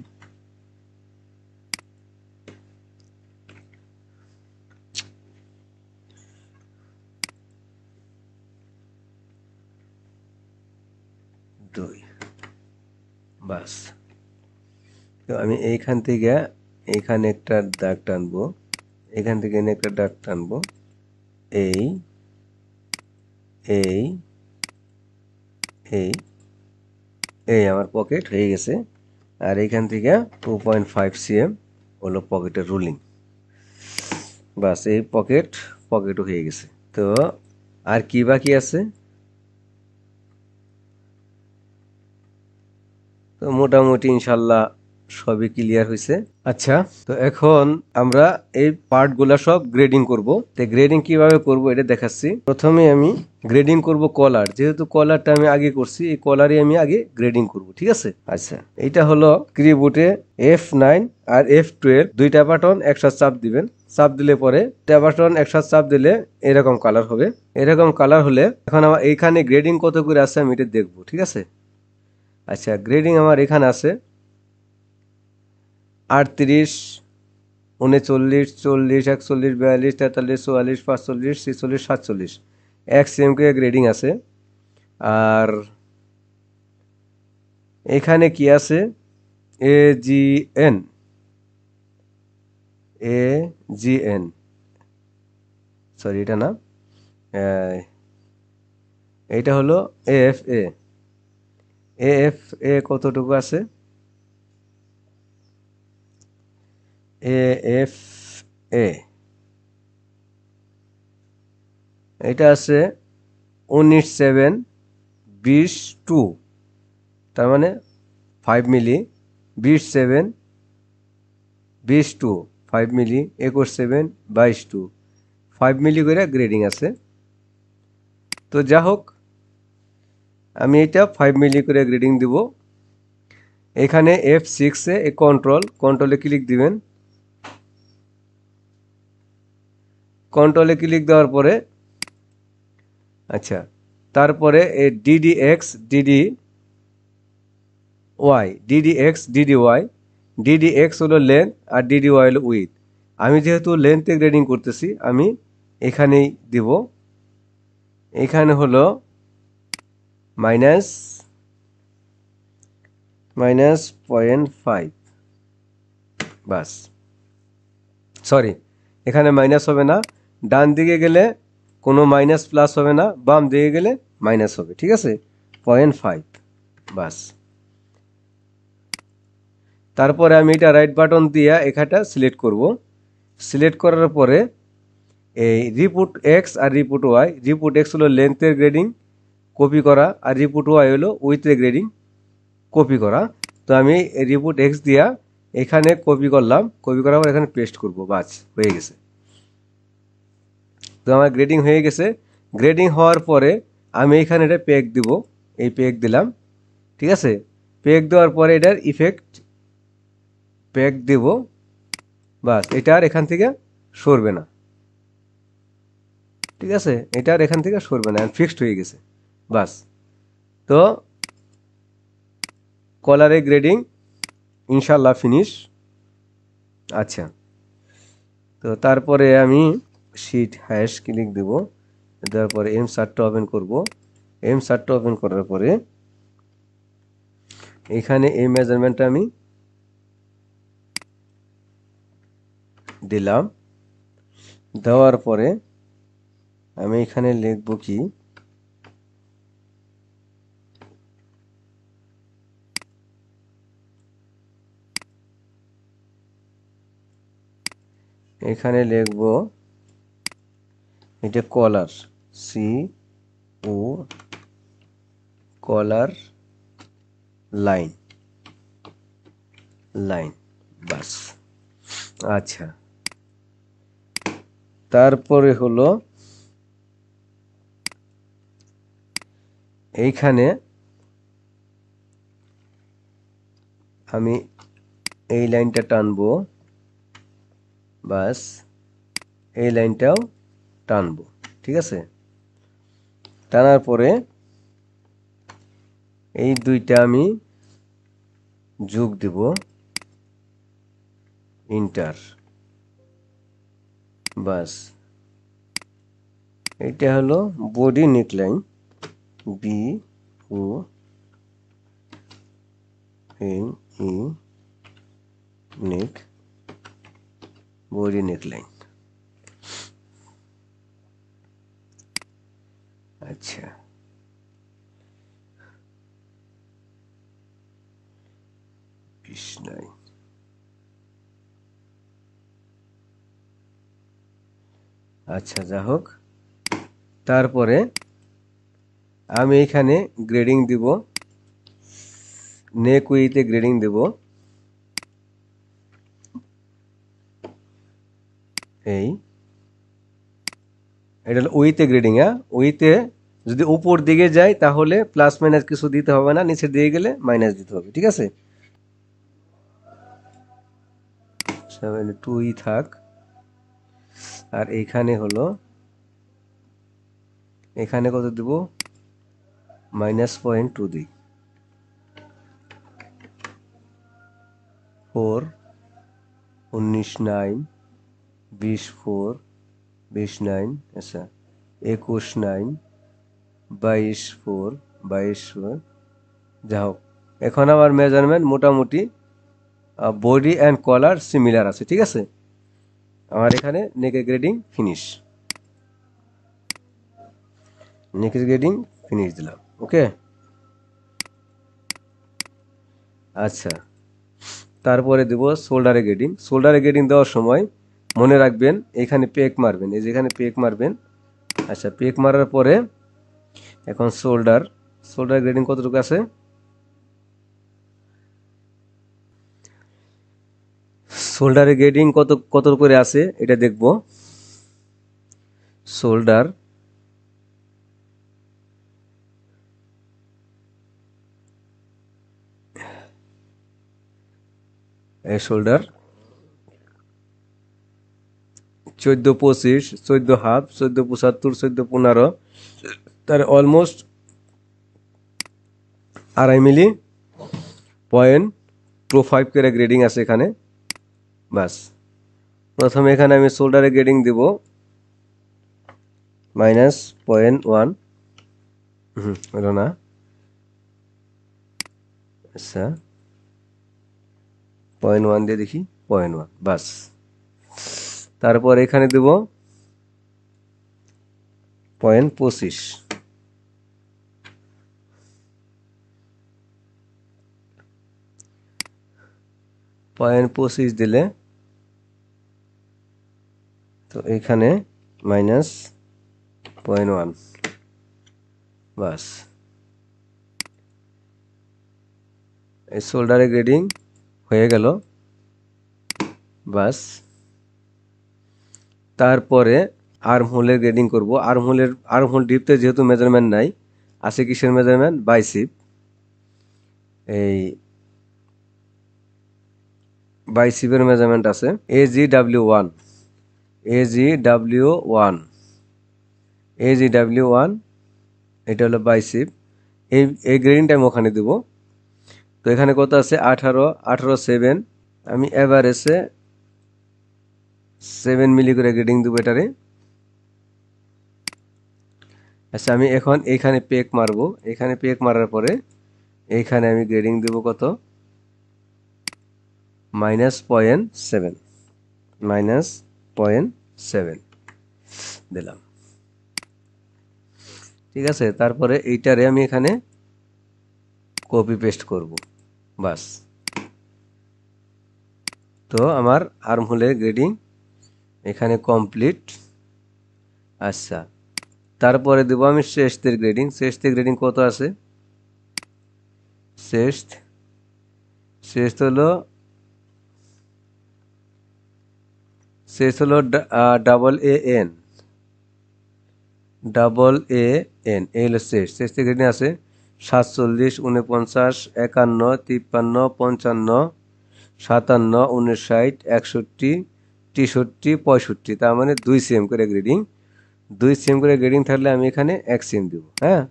Speaker 1: বাস তো আমি এইখান থেকে এখানে একটা দাগ টানবো এখান থেকে একটা দাগ টানবো এই এই এই এই আমার পকেট হয়ে গেছে আর এইখান থেকে টু পয়েন্ট ফাইভ সিএম হলো পকেটের রুলিং বাস এই পকেট পকেটও হয়ে গেছে তো আর কি বাকি আছে তো মোটামুটি ইনশাল্লাহ সবই ক্লিয়ার হয়েছে আচ্ছা তো এখন আমরা এই গুলা সব গ্রেডিং করব তো গ্রেডিং কিভাবে করব এটা দেখাচ্ছি প্রথমে আমি গ্রেডিং করব কলার যেহেতু কলারটা আমি আগে করছি এই কলারই আমি আগে গ্রেডিং করব ঠিক আছে আচ্ছা এটা হলো ক্রিবুটে এফ নাইন আর এফ টুয়েলভ দুইটা বাটন একসাথে চাপ দিবেন চাপ দিলে পরে দুইটা বাটন একসাথে চাপ দিলে এরকম কালার হবে এরকম কালার হলে এখন আমার এইখানে গ্রেডিং কত করে আছে আমি এটা দেখবো ঠিক আছে আচ্ছা গ্রেডিং আমার এখানে আছে আটত্রিশ উনচল্লিশ চল্লিশ একচল্লিশ বিয়াল্লিশ তেতাল্লিশ চুয়াল্লিশ পাঁচচল্লিশ ছিচল্লিশ সাতচল্লিশ এক সিএমকে এক রেডিং আছে আর এখানে কি আছে A G N A G N sorry এটা না এইটা হলো এ এফ এ এফ এ কতটুকু আছে এ এফ এ এটা আছে উনিশ সেভেন বিশ টু তার মানে ফাইভ মিলি বিশ সেভেন বিশ টু ফাইভ মিলি একুশ সেভেন বাইশ টু ফাইভ মিলি করে গ্রেডিং আছে তো যা হোক আমি এটা ফাইভ মিলি করে গ্রেডিং দিব এখানে এফ সিক্সে কন্ট্রোল কন্ট্রোলে ক্লিক দিবেন কন্ট্রোলে ক্লিক দেওয়ার পরে আচ্ছা তারপরে এই DD X DD Y DD X DD Y DD X হলো লেন্থ আর ডিডি ওয়াই হলো উইথ আমি যেহেতু লেন্থে গ্রেডিং করতেছি আমি এখানেই দিব এখানে হলো মাইনাস মাইনাস পয়েন্ট ফাইভ বাস সরি এখানে মাইনাস হবে না ডান দিকে গেলে কোনো মাইনাস প্লাস হবে না বাম দিকে গেলে মাইনাস হবে ঠিক আছে পয়েন্ট ফাইভ বাস তারপরে আমি এটা রাইট বাটন দিয়ে এখানটা সিলেক্ট করব সিলেক্ট করার পরে এই রিপুট এক্স আর রিপুট ওয়াই রিপুট এক্স হলো লেন্থের গ্রেডিং কপি করা আর রিপুট ওয়াই হলো উইথের গ্রেডিং কপি করা তো আমি রিপুট এক্স দিয়া এখানে কপি করলাম কপি করার পর এখানে পেস্ট করব বাস হয়ে গেছে তো আমার গ্রেডিং হয়ে গেছে গ্রেডিং হওয়ার পরে আমি এখানে এটা পেক দিব এই পেক দিলাম ঠিক আছে পেক দেওয়ার পরে এটার ইফেক্ট পেক দেব বাস এটা আর এখান থেকে সরবে না ঠিক আছে এটা আর এখান থেকে সরবে না ফিক্সড হয়ে গেছে বাস তো কলারে গ্রেডিং ইনশাল্লাহ ফিনিশ আচ্ছা তো তারপরে আমি শিট হ্যাশ ক্লিক দেব দেওয়ার পরে এম সার্টটা ওপেন করব এম সার্টটা ওপেন করার পরে এখানে এই মেজারমেন্টটা আমি দিলাম দেওয়ার পরে আমি এখানে লিখব কি এখানে লিখব এটা collar C O collar line line বাস আচ্ছা তারপরে হলো এইখানে আমি এই লাইনটা টানবো বাস এই লাইনটাও টানবো ঠিক আছে টানার পরে এই দুইটা আমি যোগ দেব ইন্টার বাস এটা হলো body neckline B O N E neck body neckline আচ্ছা বিষ আচ্ছা যা হোক তারপরে আমি এখানে গ্রেডিং দিব নেক উইতে গ্রেডিং দেব এই এটা হলো উইথে গ্রেডিং হ্যাঁ উইথে যদি উপর দিকে যায় তাহলে প্লাস মাইনাস কিছু দিতে হবে না নিচের দিকে গেলে মাইনাস দিতে হবে ঠিক আছে টুই থাক আর এখানে হলো এখানে কত দিব মাইনাস পয়েন্ট টু দিই ফোর উনিশ নাইন বিশ ফোর বিশ নাইন আচ্ছা একুশ নাইন বাইশ ফোর বাইশ ফোর যা হোক এখন আমার মেজারমেন্ট মোটামুটি বডি অ্যান্ড কলার সিমিলার আছে ঠিক আছে আমার এখানে নেকের গ্রেডিং ফিনিশ নেকের গ্রেডিং ফিনিশ দিলাম ওকে আচ্ছা তারপরে দেব শোল্ডারে গ্রেডিং শোল্ডারে গ্রেডিং দেওয়ার সময় মনে রাখবেন এখানে পেক মারবেন এই যেখানে পেক মারবেন আচ্ছা পেক মারার পরে এখন শোল্ডার শোল্ডার গ্রেডিং কতটুকু আছে শোল্ডারে গ্রেডিং কত কত করে আছে এটা দেখব শোল্ডার এই শোল্ডার চোদ্দ পঁচিশ চোদ্দ হাফ চোদ্দ পঁচাত্তর চোদ্দ পনেরো তার অলমোস্ট আড়াই মিলি পয়েন্ট প্রো ফাইভ কেরা গ্রেডিং আছে এখানে বাস প্রথমে এখানে আমি শোল্ডারে গ্রেডিং দেব মাইনাস পয়েন্ট ওয়ান হুম হলো না আচ্ছা পয়েন্ট ওয়ান দিয়ে দেখি পয়েন্ট ওয়ান বাস তারপর এখানে দেব পয়েন্ট পঁচিশ পয়েন্ট পঁচিশ দিলে তো এখানে মাইনাস পয়েন্ট ওয়ান বাস এই শোল্ডারে গ্রেডিং হয়ে গেল বাস তারপরে আর্ম হোলের গ্রেডিং করবো আর্ম হোলের আর্ম হোল ডিপতে যেহেতু মেজারমেন্ট নাই আছে কিসের মেজারমেন্ট বাইসিপ এই বাই সিপের মেজারমেন্ট আছে A G W one A G W one A G W one এটা হলো বাইসিপ এই এই গ্রেডিংটা আমি ওখানে দেবো তো এখানে কত আছে আঠারো আঠারো সেভেন আমি অ্যাভারেজে সেভেন মিলি করে গ্রেডিং দেবো এটারে আচ্ছা আমি এখন এইখানে পেক মারবো এখানে পেক মারার পরে এইখানে আমি গ্রেডিং দেবো কত minus point seven minus point seven দিলাম ঠিক আছে তারপরে এইটারে আমি এখানে কপি পেস্ট করব বাস তো আমার আর্মহোলের গ্রেডিং এখানে কমপ্লিট আচ্ছা তারপরে দেবো আমি শ্রেষ্ঠের গ্রেডিং শ্রেষ্ঠের গ্রেডিং কত আছে শ্রেষ্ঠ শ্রেষ্ঠ হলো শেষ হলো double A N double A N এই হলো শেষ শেষ থেকে নিয়ে আসে সাতচল্লিশ উনপঞ্চাশ একান্ন তিপ্পান্ন পঞ্চান্ন সাতান্ন উনষাট একষট্টি তেষট্টি পঁয়ষট্টি তার মানে দুই সিএম করে গ্রেডিং দুই সিএম করে গ্রেডিং থাকলে আমি এখানে এক সিএম দেব হ্যাঁ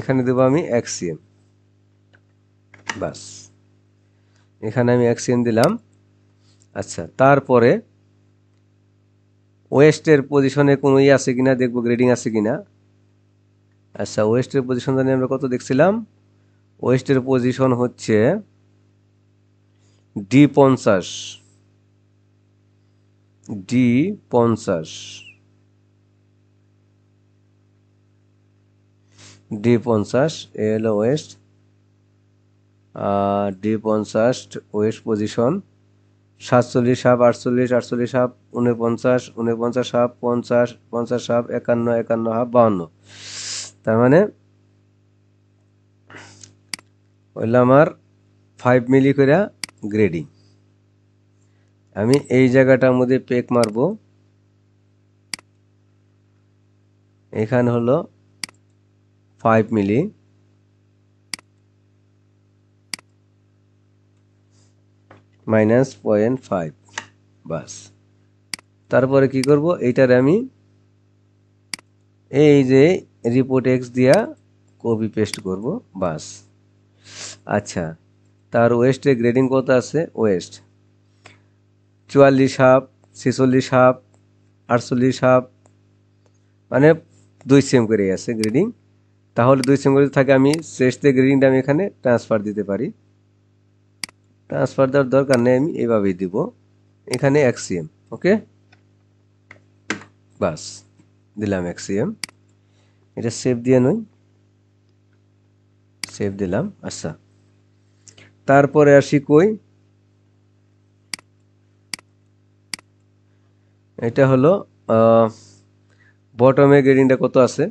Speaker 1: এখানে দেবো আমি এক সিএম বাস এখানে আমি এক সিএম দিলাম আচ্ছা তারপরে ওয়েস্টের পজিশনে কোনো ইয়ে আছে কিনা দেখবো গ্রেডিং আছে কিনা আচ্ছা ওয়েস্টের পজিশন জানি আমরা কত দেখছিলাম ওয়েস্টের পজিশন হচ্ছে ডি পঞ্চাশ ডি পঞ্চাশ ডি পঞ্চাশ এল ওয়েস্ট ডি পঞ্চাশ ওয়েস্ট পজিশন সাতচল্লিশ সাপ আটচল্লিশ আটচল্লিশ সাপ উনপঞ্চাশ উনপঞ্চাশ সাপ পঞ্চাশ পঞ্চাশ সাপ একান্ন একান্ন হাফ বাহান্ন তার মানে হইল আমার ফাইভ মিলি করে গ্রেডিং আমি এই জায়গাটার মধ্যে পেক মারব এখানে হলো five milli minus point five বাস তারপরে কি করব এইটার আমি এই যে রিপোর্ট এক্স দিয়া কপি পেস্ট করব বাস আচ্ছা তার ওয়েস্টে গ্রেডিং কত আছে ওয়েস্ট চুয়াল্লিশ হাফ ছেচল্লিশ হাফ আটচল্লিশ হাফ মানে দুই সেম করে আছে গ্রেডিং তাহলে দুই সেম করে থাকে আমি শেষতে গ্রেডিংটা আমি এখানে ট্রান্সফার দিতে পারি ট্রান্সফার দেওয়ার দরকার নেই আমি এইভাবেই দিব এখানে এক্সিএম ওকে বাস দিলাম এক্সিএম এটা সেভ দিয়ে নই সেভ দিলাম আচ্ছা তারপরে আসি কই এটা হলো বটমে গ্রেডিংটা কত আছে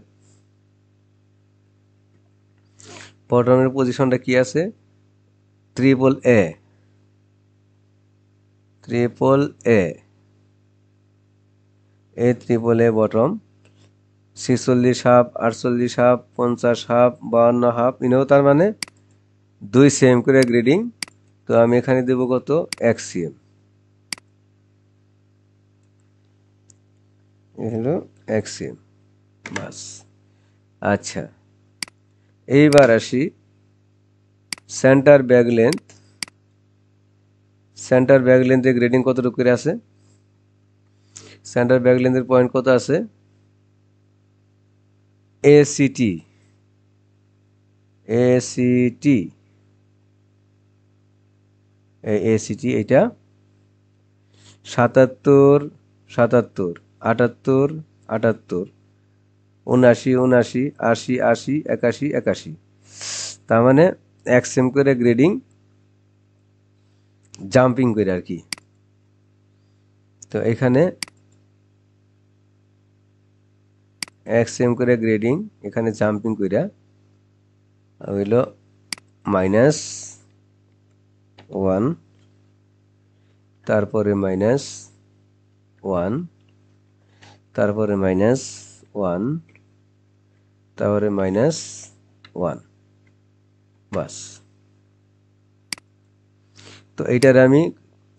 Speaker 1: বটমের পজিশনটা কি আছে triple A triple A A triple A bottom ছিচল্লিশ হাফ আটচল্লিশ হাফ পঞ্চাশ হাফ বাউান্ন হাফ এনেও তার মানে দুই সেম করে গ্রেডিং তো আমি এখানে দেব কত এক সিএম হলো এক সিএম বাস আচ্ছা এইবার আসি centre back length centre back লেন্থের গ্রেডিং কতটুকু করে আছে সেন্টার ব্যাক লেন্থের পয়েন্ট কত আছে এ এ এ সি টি এটা সাতাত্তর সাতাত্তর আটাত্তর আটাত্তর উনআশি উনআশি আশি আশি একাশি একাশি তার মানে এক সেম করে গ্রেডিং জাম্পিং করে আর কি তো এখানে এক্স এম করে গ্রেডিং এখানে জাম্পিং কইরা হইল মাইনাস ওয়ান তারপরে মাইনাস ওয়ান তারপরে মাইনাস ওয়ান তারপরে মাইনাস ওয়ান বাস তো এইটার আমি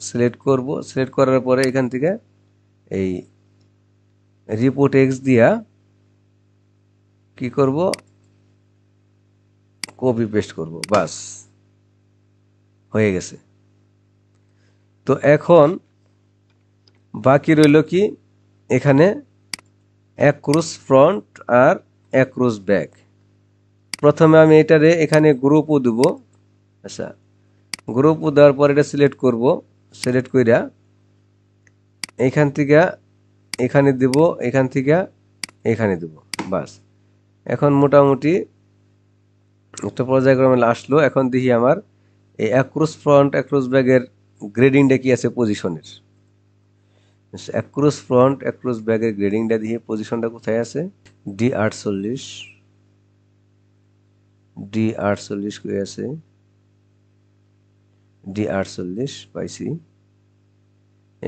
Speaker 1: সিলেক্ট করব সিলেক্ট করার পরে এখান থেকে এই রিপোর্ট এক্স দিয়া কি করব কপি পেস্ট করব বাস হয়ে গেছে তো এখন বাকি রইল কি এখানে এক ক্রুজ ফ্রন্ট আর এক ক্রুজ ব্যাক প্রথমে আমি এটারে এখানে গ্রুপও দেবো আচ্ছা গ্রুপ দেওয়ার পর এটা সিলেক্ট করব সিলেক্ট কইরা এখান থেকে এখানে দেব এখান থেকে এখানে দেব বাস এখন মোটামুটি একটা পর্যায়ক্রমে আসলো এখন দেখি আমার এই অ্যাক্রোস ফ্রন্ট অ্যাক্রোস ব্যাগের গ্রেডিংটা কি আছে পজিশনের অ্যাক্রোস ফ্রন্ট অ্যাক্রোস ব্যাগের গ্রেডিংটা দিয়ে পজিশনটা কোথায় আছে ডি আটচল্লিশ ডি আটচল্লিশ কই আছে ডি আটচল্লিশ পাইছি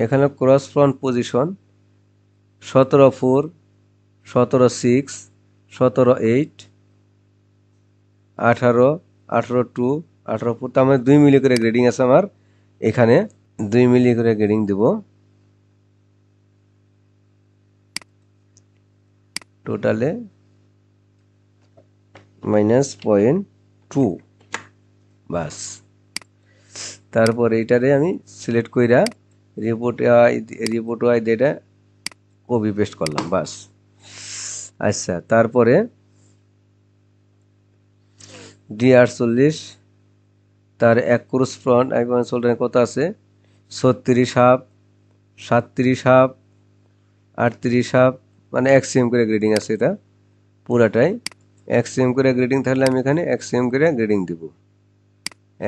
Speaker 1: এখানে ক্রস ফ্রন্ট পজিশন সতেরো ফোর সতেরো সিক্স সতেরো এইট আঠারো আঠারো টু আঠারো ফোর তার মানে দুই মিলি করে গ্রেডিং আছে আমার এখানে দুই মিলি করে গ্রেডিং দিব টোটালে মাইনাস পয়েন্ট টু বাস তারপর এইটারে আমি সিলেক্ট কইরা রিপোর্ট রিপোর্ট ওয়াই এটা কপি পেস্ট করলাম বাস আচ্ছা তারপরে ডি আটচল্লিশ তার এক ক্রুস ফ্রন্ট এক সোল্ডারে কত আছে ছত্রিশ হাফ সাতত্রিশ হাফ আটত্রিশ হাফ মানে এক সিএম করে গ্রেডিং আছে এটা পুরাটাই এক সিএম করে গ্রেডিং থাকলে আমি এখানে এক সিএম করে গ্রেডিং দেবো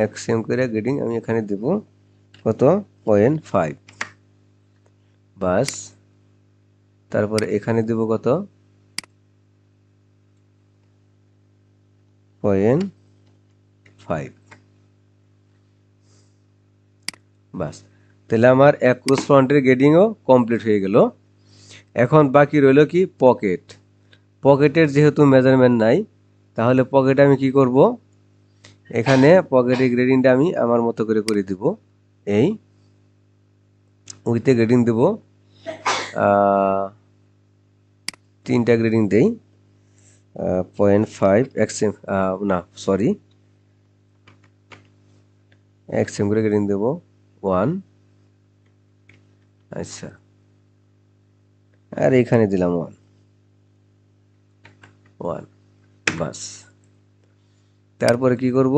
Speaker 1: এক্স এম করে গ্রেডিং আমি এখানে দেব কত পয়েন্ট ফাইভ বাস তারপরে এখানে দেব কত পয়েন্ট ফাইভ বাস তাহলে আমার অ্যাক্রোস ফ্রন্টের গেডিংও কমপ্লিট হয়ে গেল এখন বাকি রইল কি পকেট পকেটের যেহেতু মেজারমেন্ট নাই তাহলে পকেটে আমি কি করবো এখানে পকেটে গ্রেডিংটা আমি আমার মতো করে করে দিব এই উইথে গ্রেডিং দেব তিনটা গ্রেডিং দেই পয়েন্ট ফাইভ এক্সএম না সরি এক্সএম করে গ্রেডিং দেব ওয়ান আচ্ছা আর এখানে দিলাম ওয়ান ওয়ান বাস তারপরে কি করব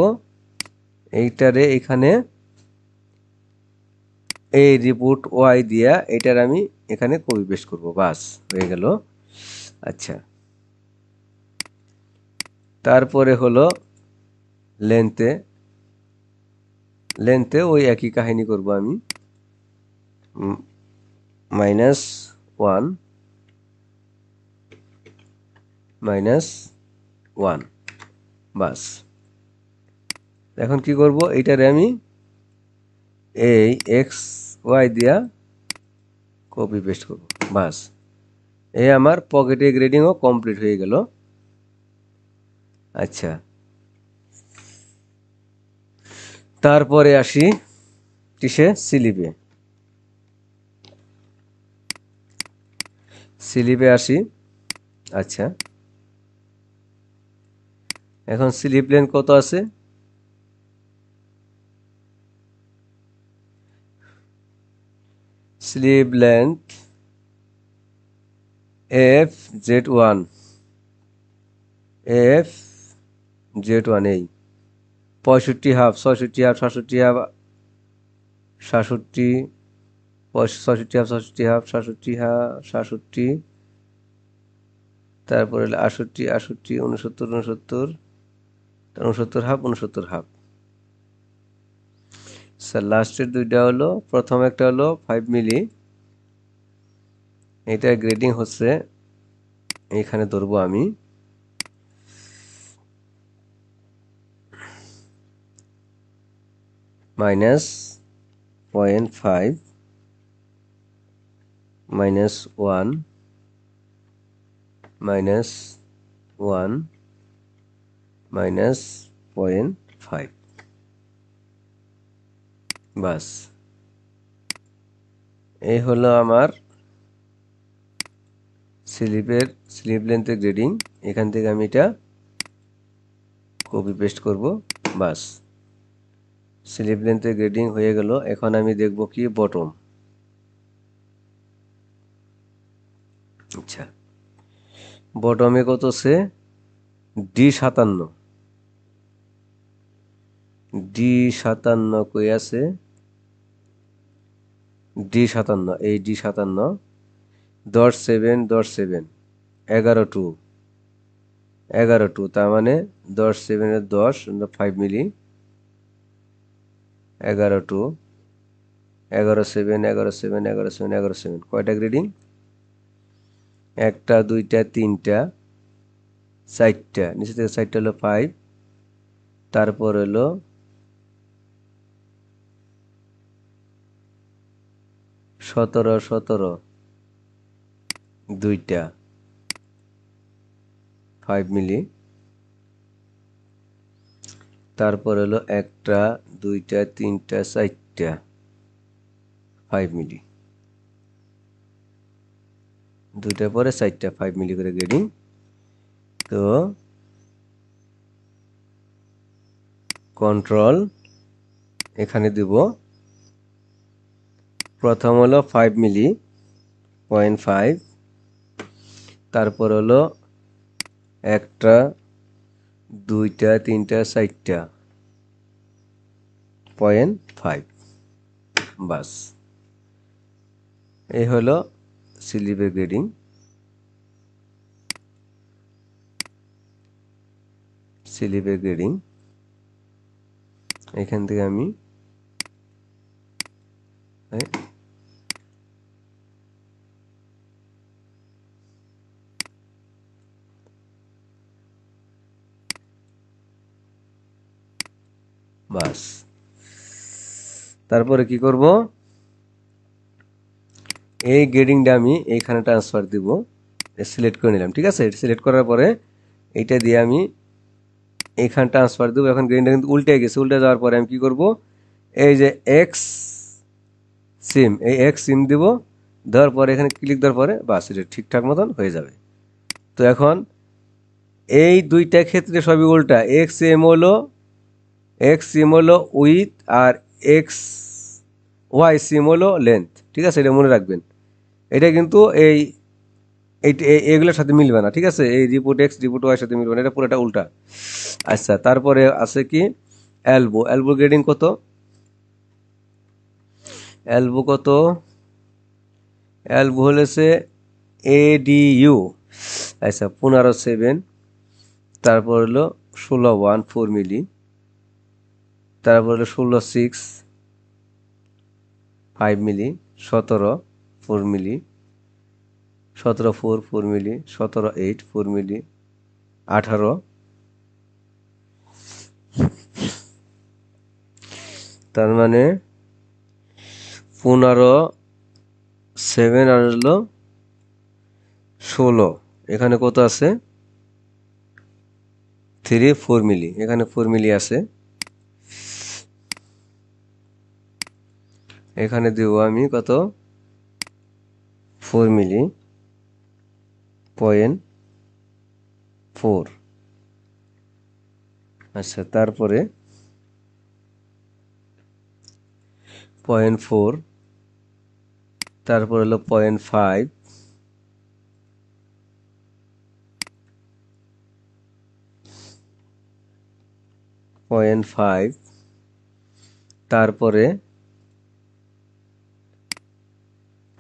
Speaker 1: এইটারে এখানে এই রিপোর্ট ওয়াই দিয়া এটার আমি এখানে কপি পেস্ট করব বাস হয়ে গেল আচ্ছা তারপরে হলো লেন্থে লেন্থে ওই একই কাহিনী করব আমি মাইনাস ওয়ান মাইনাস ওয়ান বাস এখন কি করব এইটারে আমি এই এক্স ওয়াই দিয়া কপি পেস্ট করব বাস এই আমার পকেটে গ্রেডিংও কমপ্লিট হয়ে গেল আচ্ছা তারপরে আসি টিসে সিলিপে স্লিপে আসি আচ্ছা এখন স্লিপ লেন কত আছে sleeve length F Z one F Z one এই পঁয়ষট্টি হাফ ছয়ষট্টি হাফ সাতষট্টি হাফ সাতষট্টি ছয়ষট্টি হাফ 66 হাফ সাতষট্টি হাফ সাতষট্টি তারপরে আটষট্টি আটষট্টি 69 69 উনসত্তর হাফ 69 হাফ স্যার লাস্টের দুইটা হলো প্রথম একটা হলো ফাইভ মিলি এটার গ্রেডিং হচ্ছে এখানে ধরবো আমি minus point five minus one minus one minus point five বাস এই হলো আমার স্লিপের স্লিপ লেন্থের গ্রেডিং এখান থেকে আমি এটা কপি পেস্ট করব বাস স্লিপ লেন্থের গ্রেডিং হয়ে গেল এখন আমি দেখব কি বটম আচ্ছা বটমে কত সে ডি সাতান্ন ডি সাতান্ন কই আছে ডি সাতান্ন এই ডি সাতান্ন দশ সেভেন দশ সেভেন এগারো টু এগারো টু তার মানে দশ সেভেনের দশ ফাইভ মানে মিলি এগারো টু এগারো সেভেন এগারো সেভেন এগারো সেভেন এগারো সেভেন কয়টা গ্রেডিং একটা দুইটা তিনটা চারটা নিচে থেকে চারটা হলো ফাইভ তারপর হলো সতেরো সতেরো দুইটা ফাইভ মিলি তারপর হলো একটা দুইটা তিনটা চারটা ফাইভ মিলি দুইটার পরে চারটা ফাইভ মিলি করে গ্রেডিং তো কন্ট্রোল এখানে দেব প্রথম হলো ফাইভ মিলি পয়েন্ট ফাইভ তারপর হলো একটা দুইটা তিনটা চারটা পয়েন্ট ফাইভ বাস এই হলো স্লিপের গ্রেডিং স্লিপের গ্রেডিং এখান থেকে আমি বাস তারপরে কি করব এই গ্রেডিংটা আমি এইখানে ট্রান্সফার দিব সিলেক্ট করে নিলাম ঠিক আছে সিলেক্ট করার পরে এইটা দিয়ে আমি এইখানে ট্রান্সফার দেবো এখন গ্রেডিংটা কিন্তু উল্টে গেছে উল্টে যাওয়ার পরে আমি কি করব এই যে এক্স সিম এই এক্স সিম দিব দেওয়ার পরে এখানে ক্লিক দেওয়ার পরে বাস এটা ঠিকঠাক মতন হয়ে যাবে তো এখন এই দুইটা ক্ষেত্রে সবই উল্টা এক্স এম হলো এক্স সিম হলো উইথ আর এক্স ওয়াই সিম হলো লেন্থ ঠিক আছে এটা মনে রাখবেন এটা কিন্তু এই এগুলোর সাথে মিলবে না ঠিক আছে এই রিপোর্ট এক্স রিপোর্ট ওয়াইয়ের সাথে মিলবে না এটা পুরোটা উল্টা আচ্ছা তারপরে আছে কি অ্যালবো অ্যালবো গ্রেডিং কত অ্যালবো কত অ্যালবো হলেছে এ ডি ইউ আচ্ছা পনেরো সেভেন তারপর হলো ষোলো ওয়ান ফোর মিলি তারপর হলো ষোলো সিক্স ফাইভ মিলি সতেরো ফোর মিলি সতেরো ফোর ফোর মিলি সতেরো এইট ফোর মিলি আঠারো তার মানে পনেরো সেভেন আর হলো ষোলো এখানে কত আছে থ্রি ফোর মিলি এখানে ফোর মিলি আছে এখানে দেব আমি কত ফোর মিলি পয়েন্ট ফোর আচ্ছা তারপরে পয়েন্ট ফোর তারপরে হলো পয়েন্ট ফাইভ পয়েন্ট ফাইভ তারপরে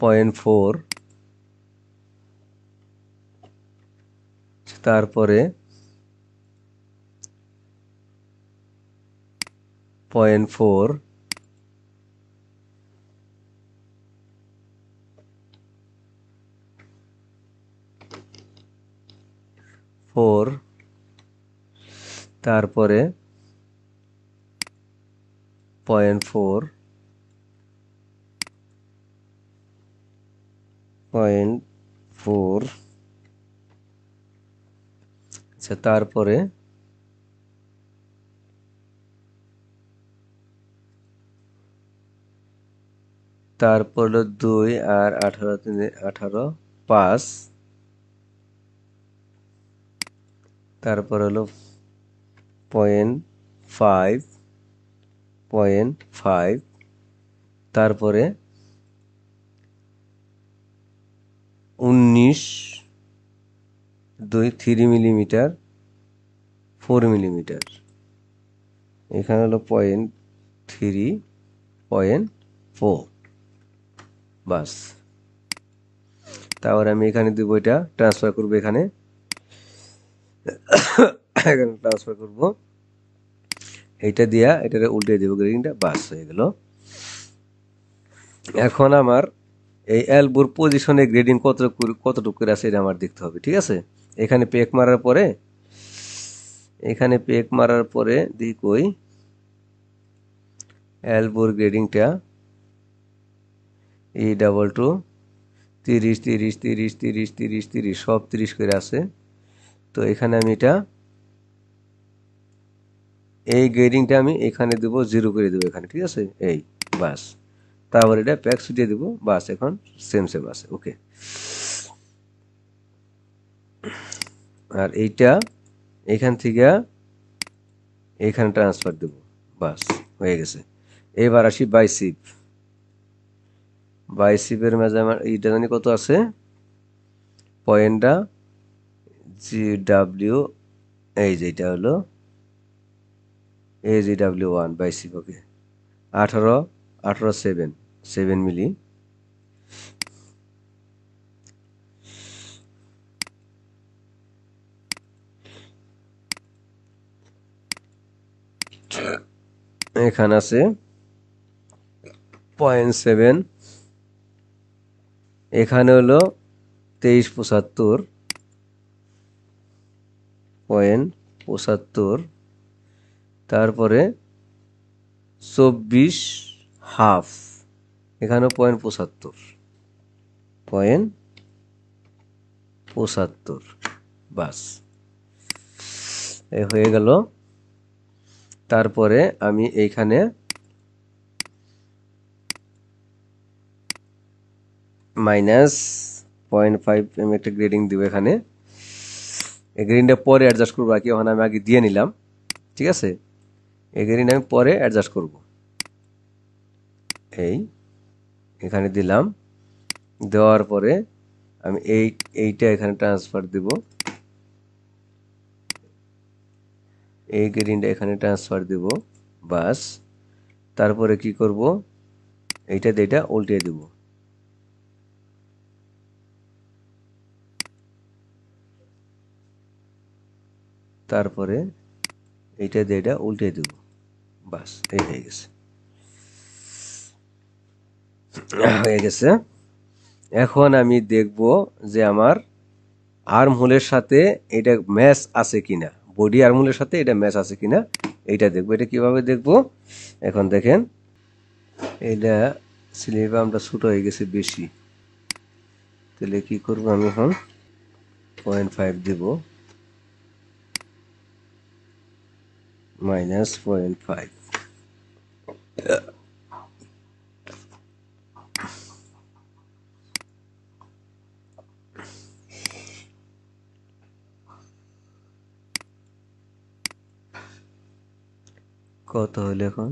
Speaker 1: .4 4 তারপরে .4 4 তারপরে .4 পয়েন্ট ফোর আচ্ছা তারপরে তারপর হলো দুই আর আঠারো তিন আঠারো পাঁচ তারপর হলো পয়েন্ট ফাইভ পয়েন্ট ফাইভ তারপরে উনিশ দুই থ্রি মিলিমিটার ফোর মিলিমিটার এখানে হলো পয়েন্ট থ্রি পয়েন্ট ফোর বাস তারপর আমি এখানে দেবো এটা ট্রান্সফার করবো এখানে এখানে ট্রান্সফার করবো এটা দিয়া এটা উল্টে দেবো গ্রেডিংটা বাস হয়ে গেল এখন আমার এই অ্যালবোর পজিশনে গ্রেডিং কত কতটুকু করে আছে এটা আমার দেখতে হবে ঠিক আছে এখানে পেক মারার পরে এখানে পেক মারার পরে দি কই অ্যালবোর গ্রেডিংটা ই ডাবল টু তিরিশ তিরিশ তিরিশ তিরিশ তিরিশ তিরিশ সব তিরিশ করে আছে তো এখানে আমি এটা এই গ্রেডিংটা আমি এখানে দেবো জিরো করে দেবো এখানে ঠিক আছে এই বাস তারপর এটা প্যাক সুটিয়ে দেবো বাস এখন সেম সেম আসে ওকে আর এইটা এখান থেকে এখানে ট্রান্সফার দেব বাস হয়ে গেছে এবার আসি বাইসিপ বাইসিপের মাঝে আমার এইটা জানি কত আছে পয়েন্টটা জি ডাব্লিউ এই যে এইটা হলো এ জি ডাব্লিউ ওয়ান বাইসিপ ওকে আঠারো আঠারো সেভেন সেভেন মিলি এখানে আছে পয়েন্ট সেভেন এখানে হলো তেইশ পঁচাত্তর পয়েন্ট পঁচাত্তর তারপরে চব্বিশ হাফ এখানেও পয়েন্ট পঁচাত্তর পয়েন্ট পঁচাত্তর বাস এ হয়ে গেল তারপরে আমি এইখানে মাইনাস পয়েন্ট ফাইভ আমি একটা গ্রেডিং দিব এখানে এই গ্রেডিংটা পরে অ্যাডজাস্ট করবো আর কি ওখানে আমি আগে দিয়ে নিলাম ঠিক আছে এই গ্রেডিংটা আমি পরে অ্যাডজাস্ট করবো এই এখানে দিলাম দেওয়ার পরে আমি এই এইটা এখানে ট্রান্সফার দিব এই গ্রিনটা এখানে ট্রান্সফার দিব বাস তারপরে কি করব এইটা এটা উল্টে দেব তারপরে এইটা দিয়ে এটা উল্টে দেব বাস এই হয়ে গেছে হয়ে গেছে এখন আমি দেখব যে আমার আর্মহোলের সাথে এটা ম্যাচ আছে কিনা বডি আর্মহোলের সাথে এটা ম্যাচ আছে কিনা এটা দেখবো এটা কিভাবে দেখব এখন দেখেন এটা আমরা ছোট হয়ে গেছে বেশি তাহলে কি করব আমি এখন পয়েন্ট ফাইভ দেব মাইনাস পয়েন্ট ফাইভ কত হলো এখন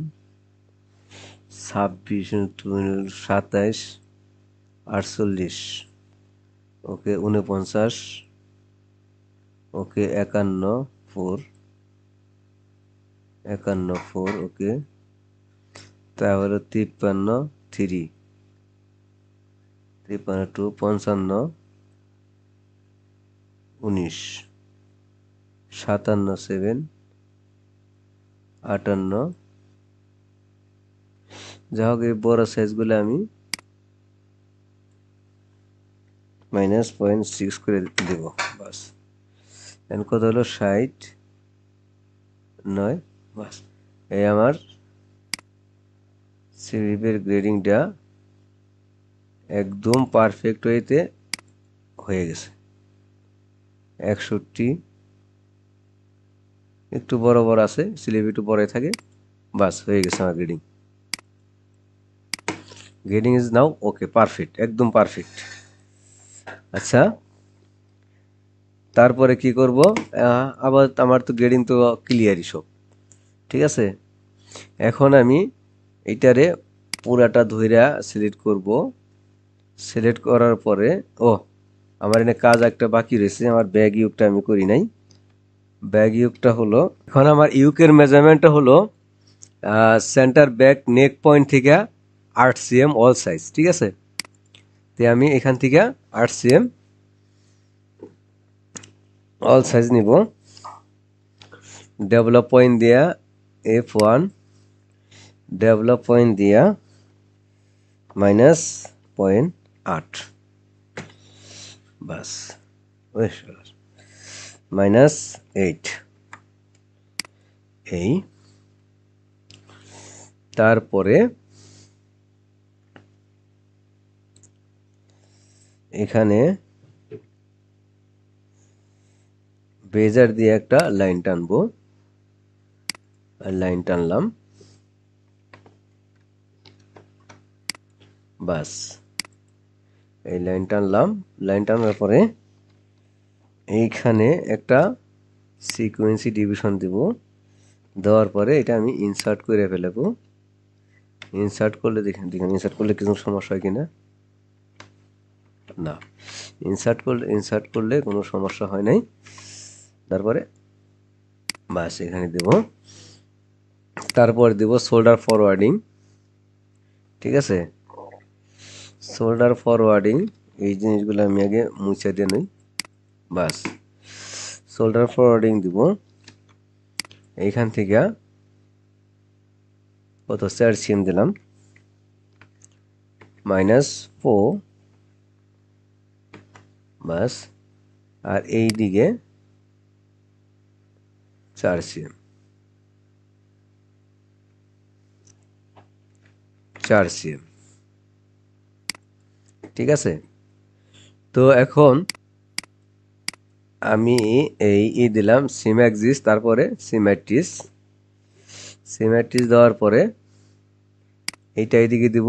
Speaker 1: ছাব্বিশ সাতাইশ আটচল্লিশ ওকে উনপঞ্চাশ ওকে একান্ন ফোর একান্ন ফোর ওকে তাহলে তিপ্পান্ন থ্রি তিপ্পান্ন টু পঞ্চান্ন উনিশ সাতান্ন সেভেন আটান্ন যা হোক এই বড় সাইজগুলো আমি মাইনাস পয়েন্ট সিক্স করে দেব বাস এখন কত হলো ষাট নয় বাস এই আমার সিভিপের গ্রেডিংটা একদম পারফেক্ট ওয়েতে হয়ে গেছে একষট্টি একটু বড় বড় আছে স্লিপ একটু বড় থাকে বাস হয়ে গেছে আমার grading grading is now okay perfect একদম পারফেক্ট আচ্ছা তারপরে কি করব আবার আমার তো গ্রেডিং তো ক্লিয়ারই সব ঠিক আছে এখন আমি এটারে পুরাটা ধইরা সিলেক্ট করব সিলেক্ট করার পরে ও আমার এনে কাজ একটা বাকি রয়েছে আমার ব্যাগ ইউকটা আমি করি নাই ব্যাগ ইউকটা হলো এখন আমার ইউকের মেজারমেন্টটা হলো সেন্টার ব্যাক নেক পয়েন্ট থেকে আট সিএম অল সাইজ ঠিক আছে তো আমি এখান থেকে আট সিএম অল সাইজ নিব ডেভেলপ পয়েন্ট দিয়া এফ ওয়ান ডেভেলপ পয়েন্ট দিয়া মাইনাস পয়েন্ট আট বাস ওয়েস্ট -8 a তারপরে এখানে বেজার দিয়ে একটা লাইন টানবো লাইন টানলাম বাস এই লাইন টানলাম লাইন টানার পরে এইখানে একটা সিকুয়েন্সি ডিভিশন দিব দেওয়ার পরে এটা আমি ইনসার্ট করে ফেলবো ইনসার্ট করলে দেখেন দেখেন ইনসার্ট করলে কিছু সমস্যা হয় কি না না ইনসার্ট করলে ইনসার্ট করলে কোনো সমস্যা হয় নাই তারপরে বাস এখানে দেব তারপর দেব শোল্ডার ফরওয়ার্ডিং ঠিক আছে শোল্ডার ফরওয়ার্ডিং এই জিনিসগুলো আমি আগে মুছে দিয়ে নিই বাস সোল্ডার ফরওয়ার্ডিং দিব এইখান থেকে কত চার সিএম দিলাম মাইনাস ফোর বাস আর এই দিকে চার সিএম চার সিএম ঠিক আছে তো এখন আমি এই ই দিলাম সিম্যাক্সিস তারপরে সিম্যাট্রিস সিম্যাট্রিস দেওয়ার পরে এইটা এইদিকে দিব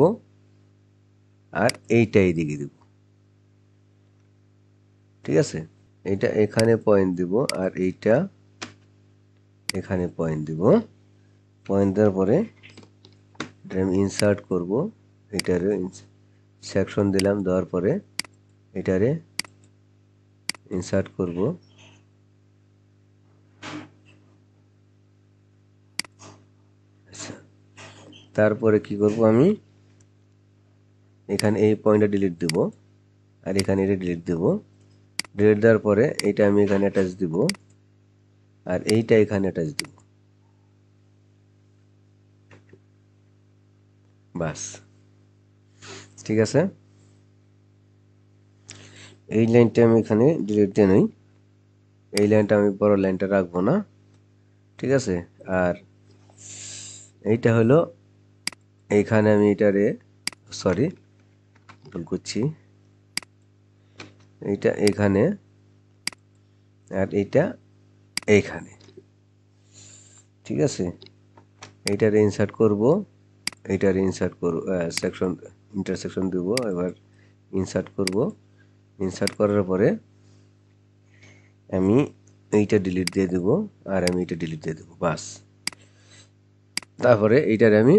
Speaker 1: আর এইটা এইদিকে দিব ঠিক আছে এটা এখানে পয়েন্ট দিব আর এইটা এখানে পয়েন্ট দিব পয়েন্ট দেওয়ার পরে এটা আমি ইনসার্ট করবো এটারে সেকশন দিলাম দেওয়ার পরে এটারে ইনসার্ট করব আচ্ছা, তারপরে কি করব আমি এখানে এই পয়েন্টটা ডিলিট দেব আর এখানে এটা ডিলিট দেব ডিলিট দেওয়ার পরে এইটা আমি এখানে অ্যাটাচ দিব আর এইটা এখানে অ্যাটাচ দিব বাস ঠিক আছে এই লাইনটা আমি এখানে ডিলিট দিয়ে নিই এই লাইনটা আমি বড় লাইনটা রাখবো না ঠিক আছে আর এইটা হলো এইখানে আমি এটারে সরি ভুল করছি এইটা এখানে আর এইটা এইখানে ঠিক আছে এইটার ইনসার্ট করব এইটার ইনসার্ট করব সেকশন ইন্টারসেকশন দেব এবার ইনসার্ট করব ইনসার্ট করার পরে আমি এইটা ডিলিট দিয়ে দেবো আর আমি এইটা ডিলিট দিয়ে দেবো বাস তারপরে এইটার আমি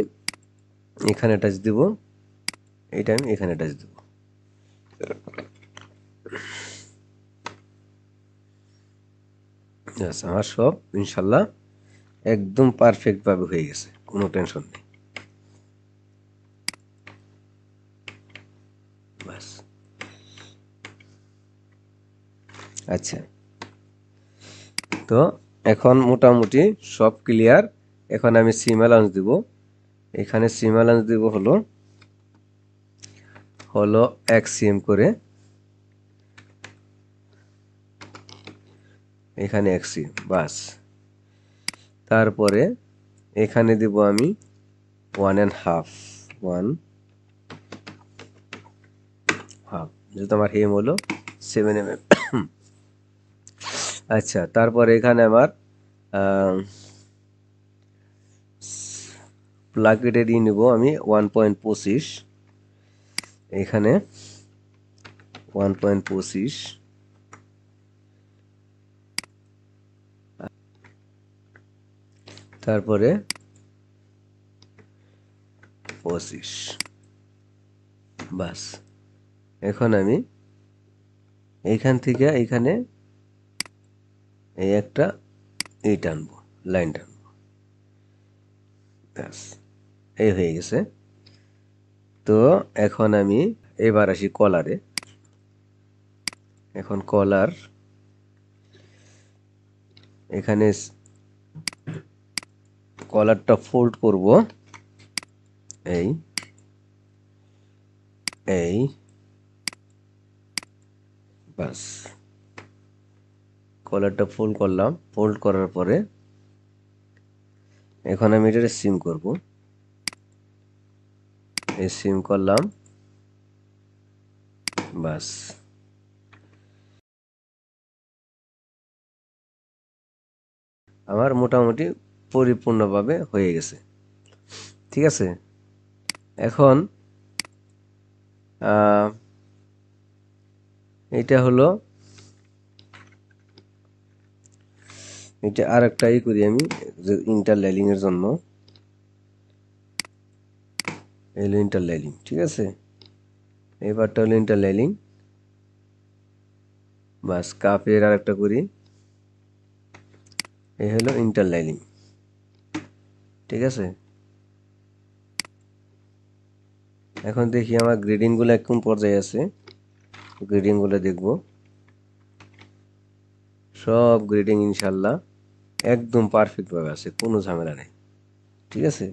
Speaker 1: এখানে টাচ দেবো এইটা আমি এখানে টাচ দেবো আমার সব ইনশাল্লাহ একদম পারফেক্টভাবে হয়ে গেছে কোনো টেনশন নেই আচ্ছা তো এখন মোটামুটি সব ক্লিয়ার এখন আমি সিম অ্যালাউন্স দিব এখানে সিম অ্যালাউন্স দিব হলো হলো এক সিম করে এখানে এক সিম বাস তারপরে এখানে দিব আমি one and half one half যেহেতু আমার হেম হলো সেভেন এম এম আচ্ছা তারপর এখানে আমার প্লাকেটে দিয়ে নেব আমি ওয়ান পয়েন্ট পঁচিশ এখানে ওয়ান পয়েন্ট পঁচিশ তারপরে পঁচিশ বাস এখন আমি এখান থেকে এখানে এই একটা এই টানবো লাইন টানবো ব্যাস এই হয়ে গেছে তো এখন আমি এবার আসি কলারে এখন কলার এখানে কলারটা ফোল্ড করব এই এই বাস কলারটা ফোল্ড করলাম ফোল্ড করার পরে এখন আমি এটাকে সিম করব এই সিম করলাম বাস আমার মোটামুটি পরিপূর্ণভাবে হয়ে গেছে ঠিক আছে এখন এটা হলো এটা আর একটাই করি আমি ইন্টারলাইলিং এর জন্য এলো ইন্টারলাইলিং ঠিক আছে এবারটা হলো ইন্টারলাইলিং বাস কাপের আর একটা করি এ হলো ইন্টারলাইলিং ঠিক আছে এখন দেখি আমার গ্রিডিংগুলো কোন পর্যায়ে আছে গ্রিডিংগুলো দেখব সব গ্রেডিং ইনশাল্লাহ একদম পারফেক্ট ভাবে আছে কোনো ঝামেলা নেই ঠিক আছে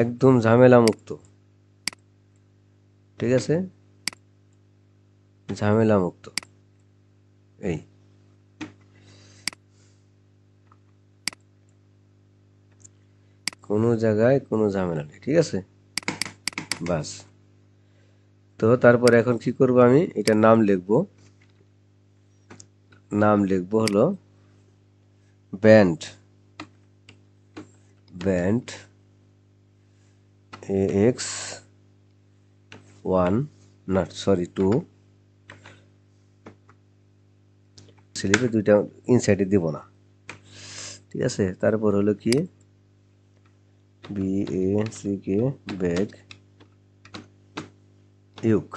Speaker 1: একদম ঝামেলা মুক্ত ঠিক আছে ঝামেলা মুক্ত এই কোনো জায়গায় কোনো ঝামেলা নেই ঠিক আছে বাস তো তারপর এখন কি করব আমি এটা নাম লিখব নাম লিখব হলো bent bent a x 1 not sorry 2 সিলেভে দুইটা ইনসাইডে দেব না ঠিক আছে তারপর হলো কি b a c কে ব্যাক ইউক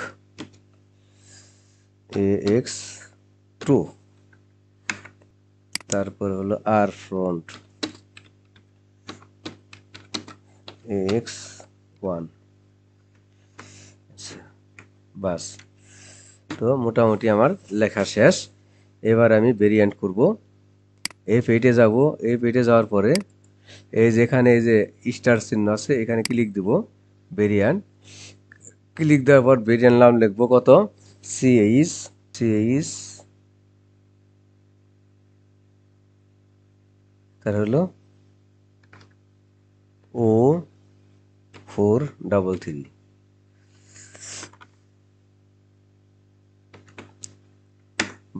Speaker 1: a x 3 তারপর হলো আর ফ্রন্ট এক্স ওয়ান বাস তো মোটামুটি আমার লেখা শেষ এবার আমি ভেরিয়েন্ট করব এই পেটে যাব এই পেটে যাওয়ার পরে এই যেখানে এই যে স্টার চিহ্ন আছে এখানে ক্লিক দিব ভেরিয়েন্ট ক্লিক দেওয়ার পর ভেরিয়েন্ট নাম লিখবো কত সিএইস সিএইস তার হলো ও ফোর ডাবল থ্রি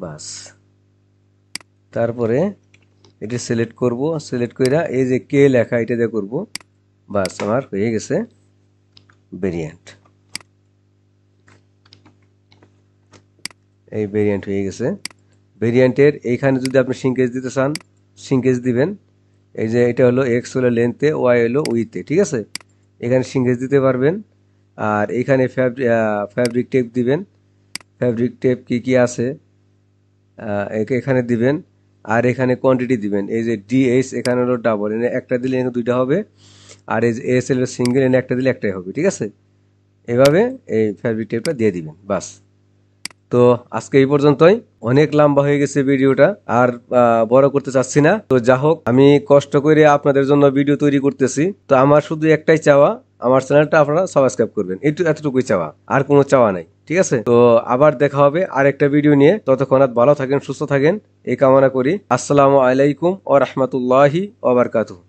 Speaker 1: বাস তারপরে এটা সিলেক্ট করব সিলেক্ট করে এই যে কে লেখা এটা দিয়ে করবো বাস আমার হয়ে গেছে ভেরিয়েন্ট এই ভেরিয়েন্ট হয়ে গেছে ভেরিয়েন্টের এইখানে যদি আপনি সিঙ্কেজ দিতে চান সিঙ্কেজ দিবেন এই যে এটা হলো এক্স হলো লেন্থে ওয়াই হলো উইথে ঠিক আছে এখানে সিঙ্কেজ দিতে পারবেন আর এখানে ফ্যাব্রিক টেপ দিবেন ফ্যাব্রিক টেপ কি কি আছে এখানে দিবেন আর এখানে কোয়ান্টিটি দিবেন এই যে এস এখানে হলো ডাবল এনে একটা দিলে এখানে দুইটা হবে আর এই যে এস এল সিঙ্গেল এনে একটা দিলে একটাই হবে ঠিক আছে এভাবে এই ফ্যাব্রিক টেপটা দিয়ে দিবেন বাস তো আজকে এই পর্যন্তই অনেক লম্বা হয়ে গেছে ভিডিওটা আর বড় করতে চাচ্ছি না তো যা হোক আমি কষ্ট করে আপনাদের জন্য ভিডিও তৈরি করতেছি তো আমার শুধু একটাই চাওয়া আমার চ্যানেলটা আপনারা সাবস্ক্রাইব করবেন এটু এতটুকুই চাওয়া আর কোনো চাওয়া নাই ঠিক আছে তো আবার দেখা হবে আর একটা ভিডিও নিয়ে ততক্ষণ ভালো থাকেন সুস্থ থাকেন এই কামনা করি আসসালামু আলাইকুম ও রহমতুল্লাহি ওবরকাতু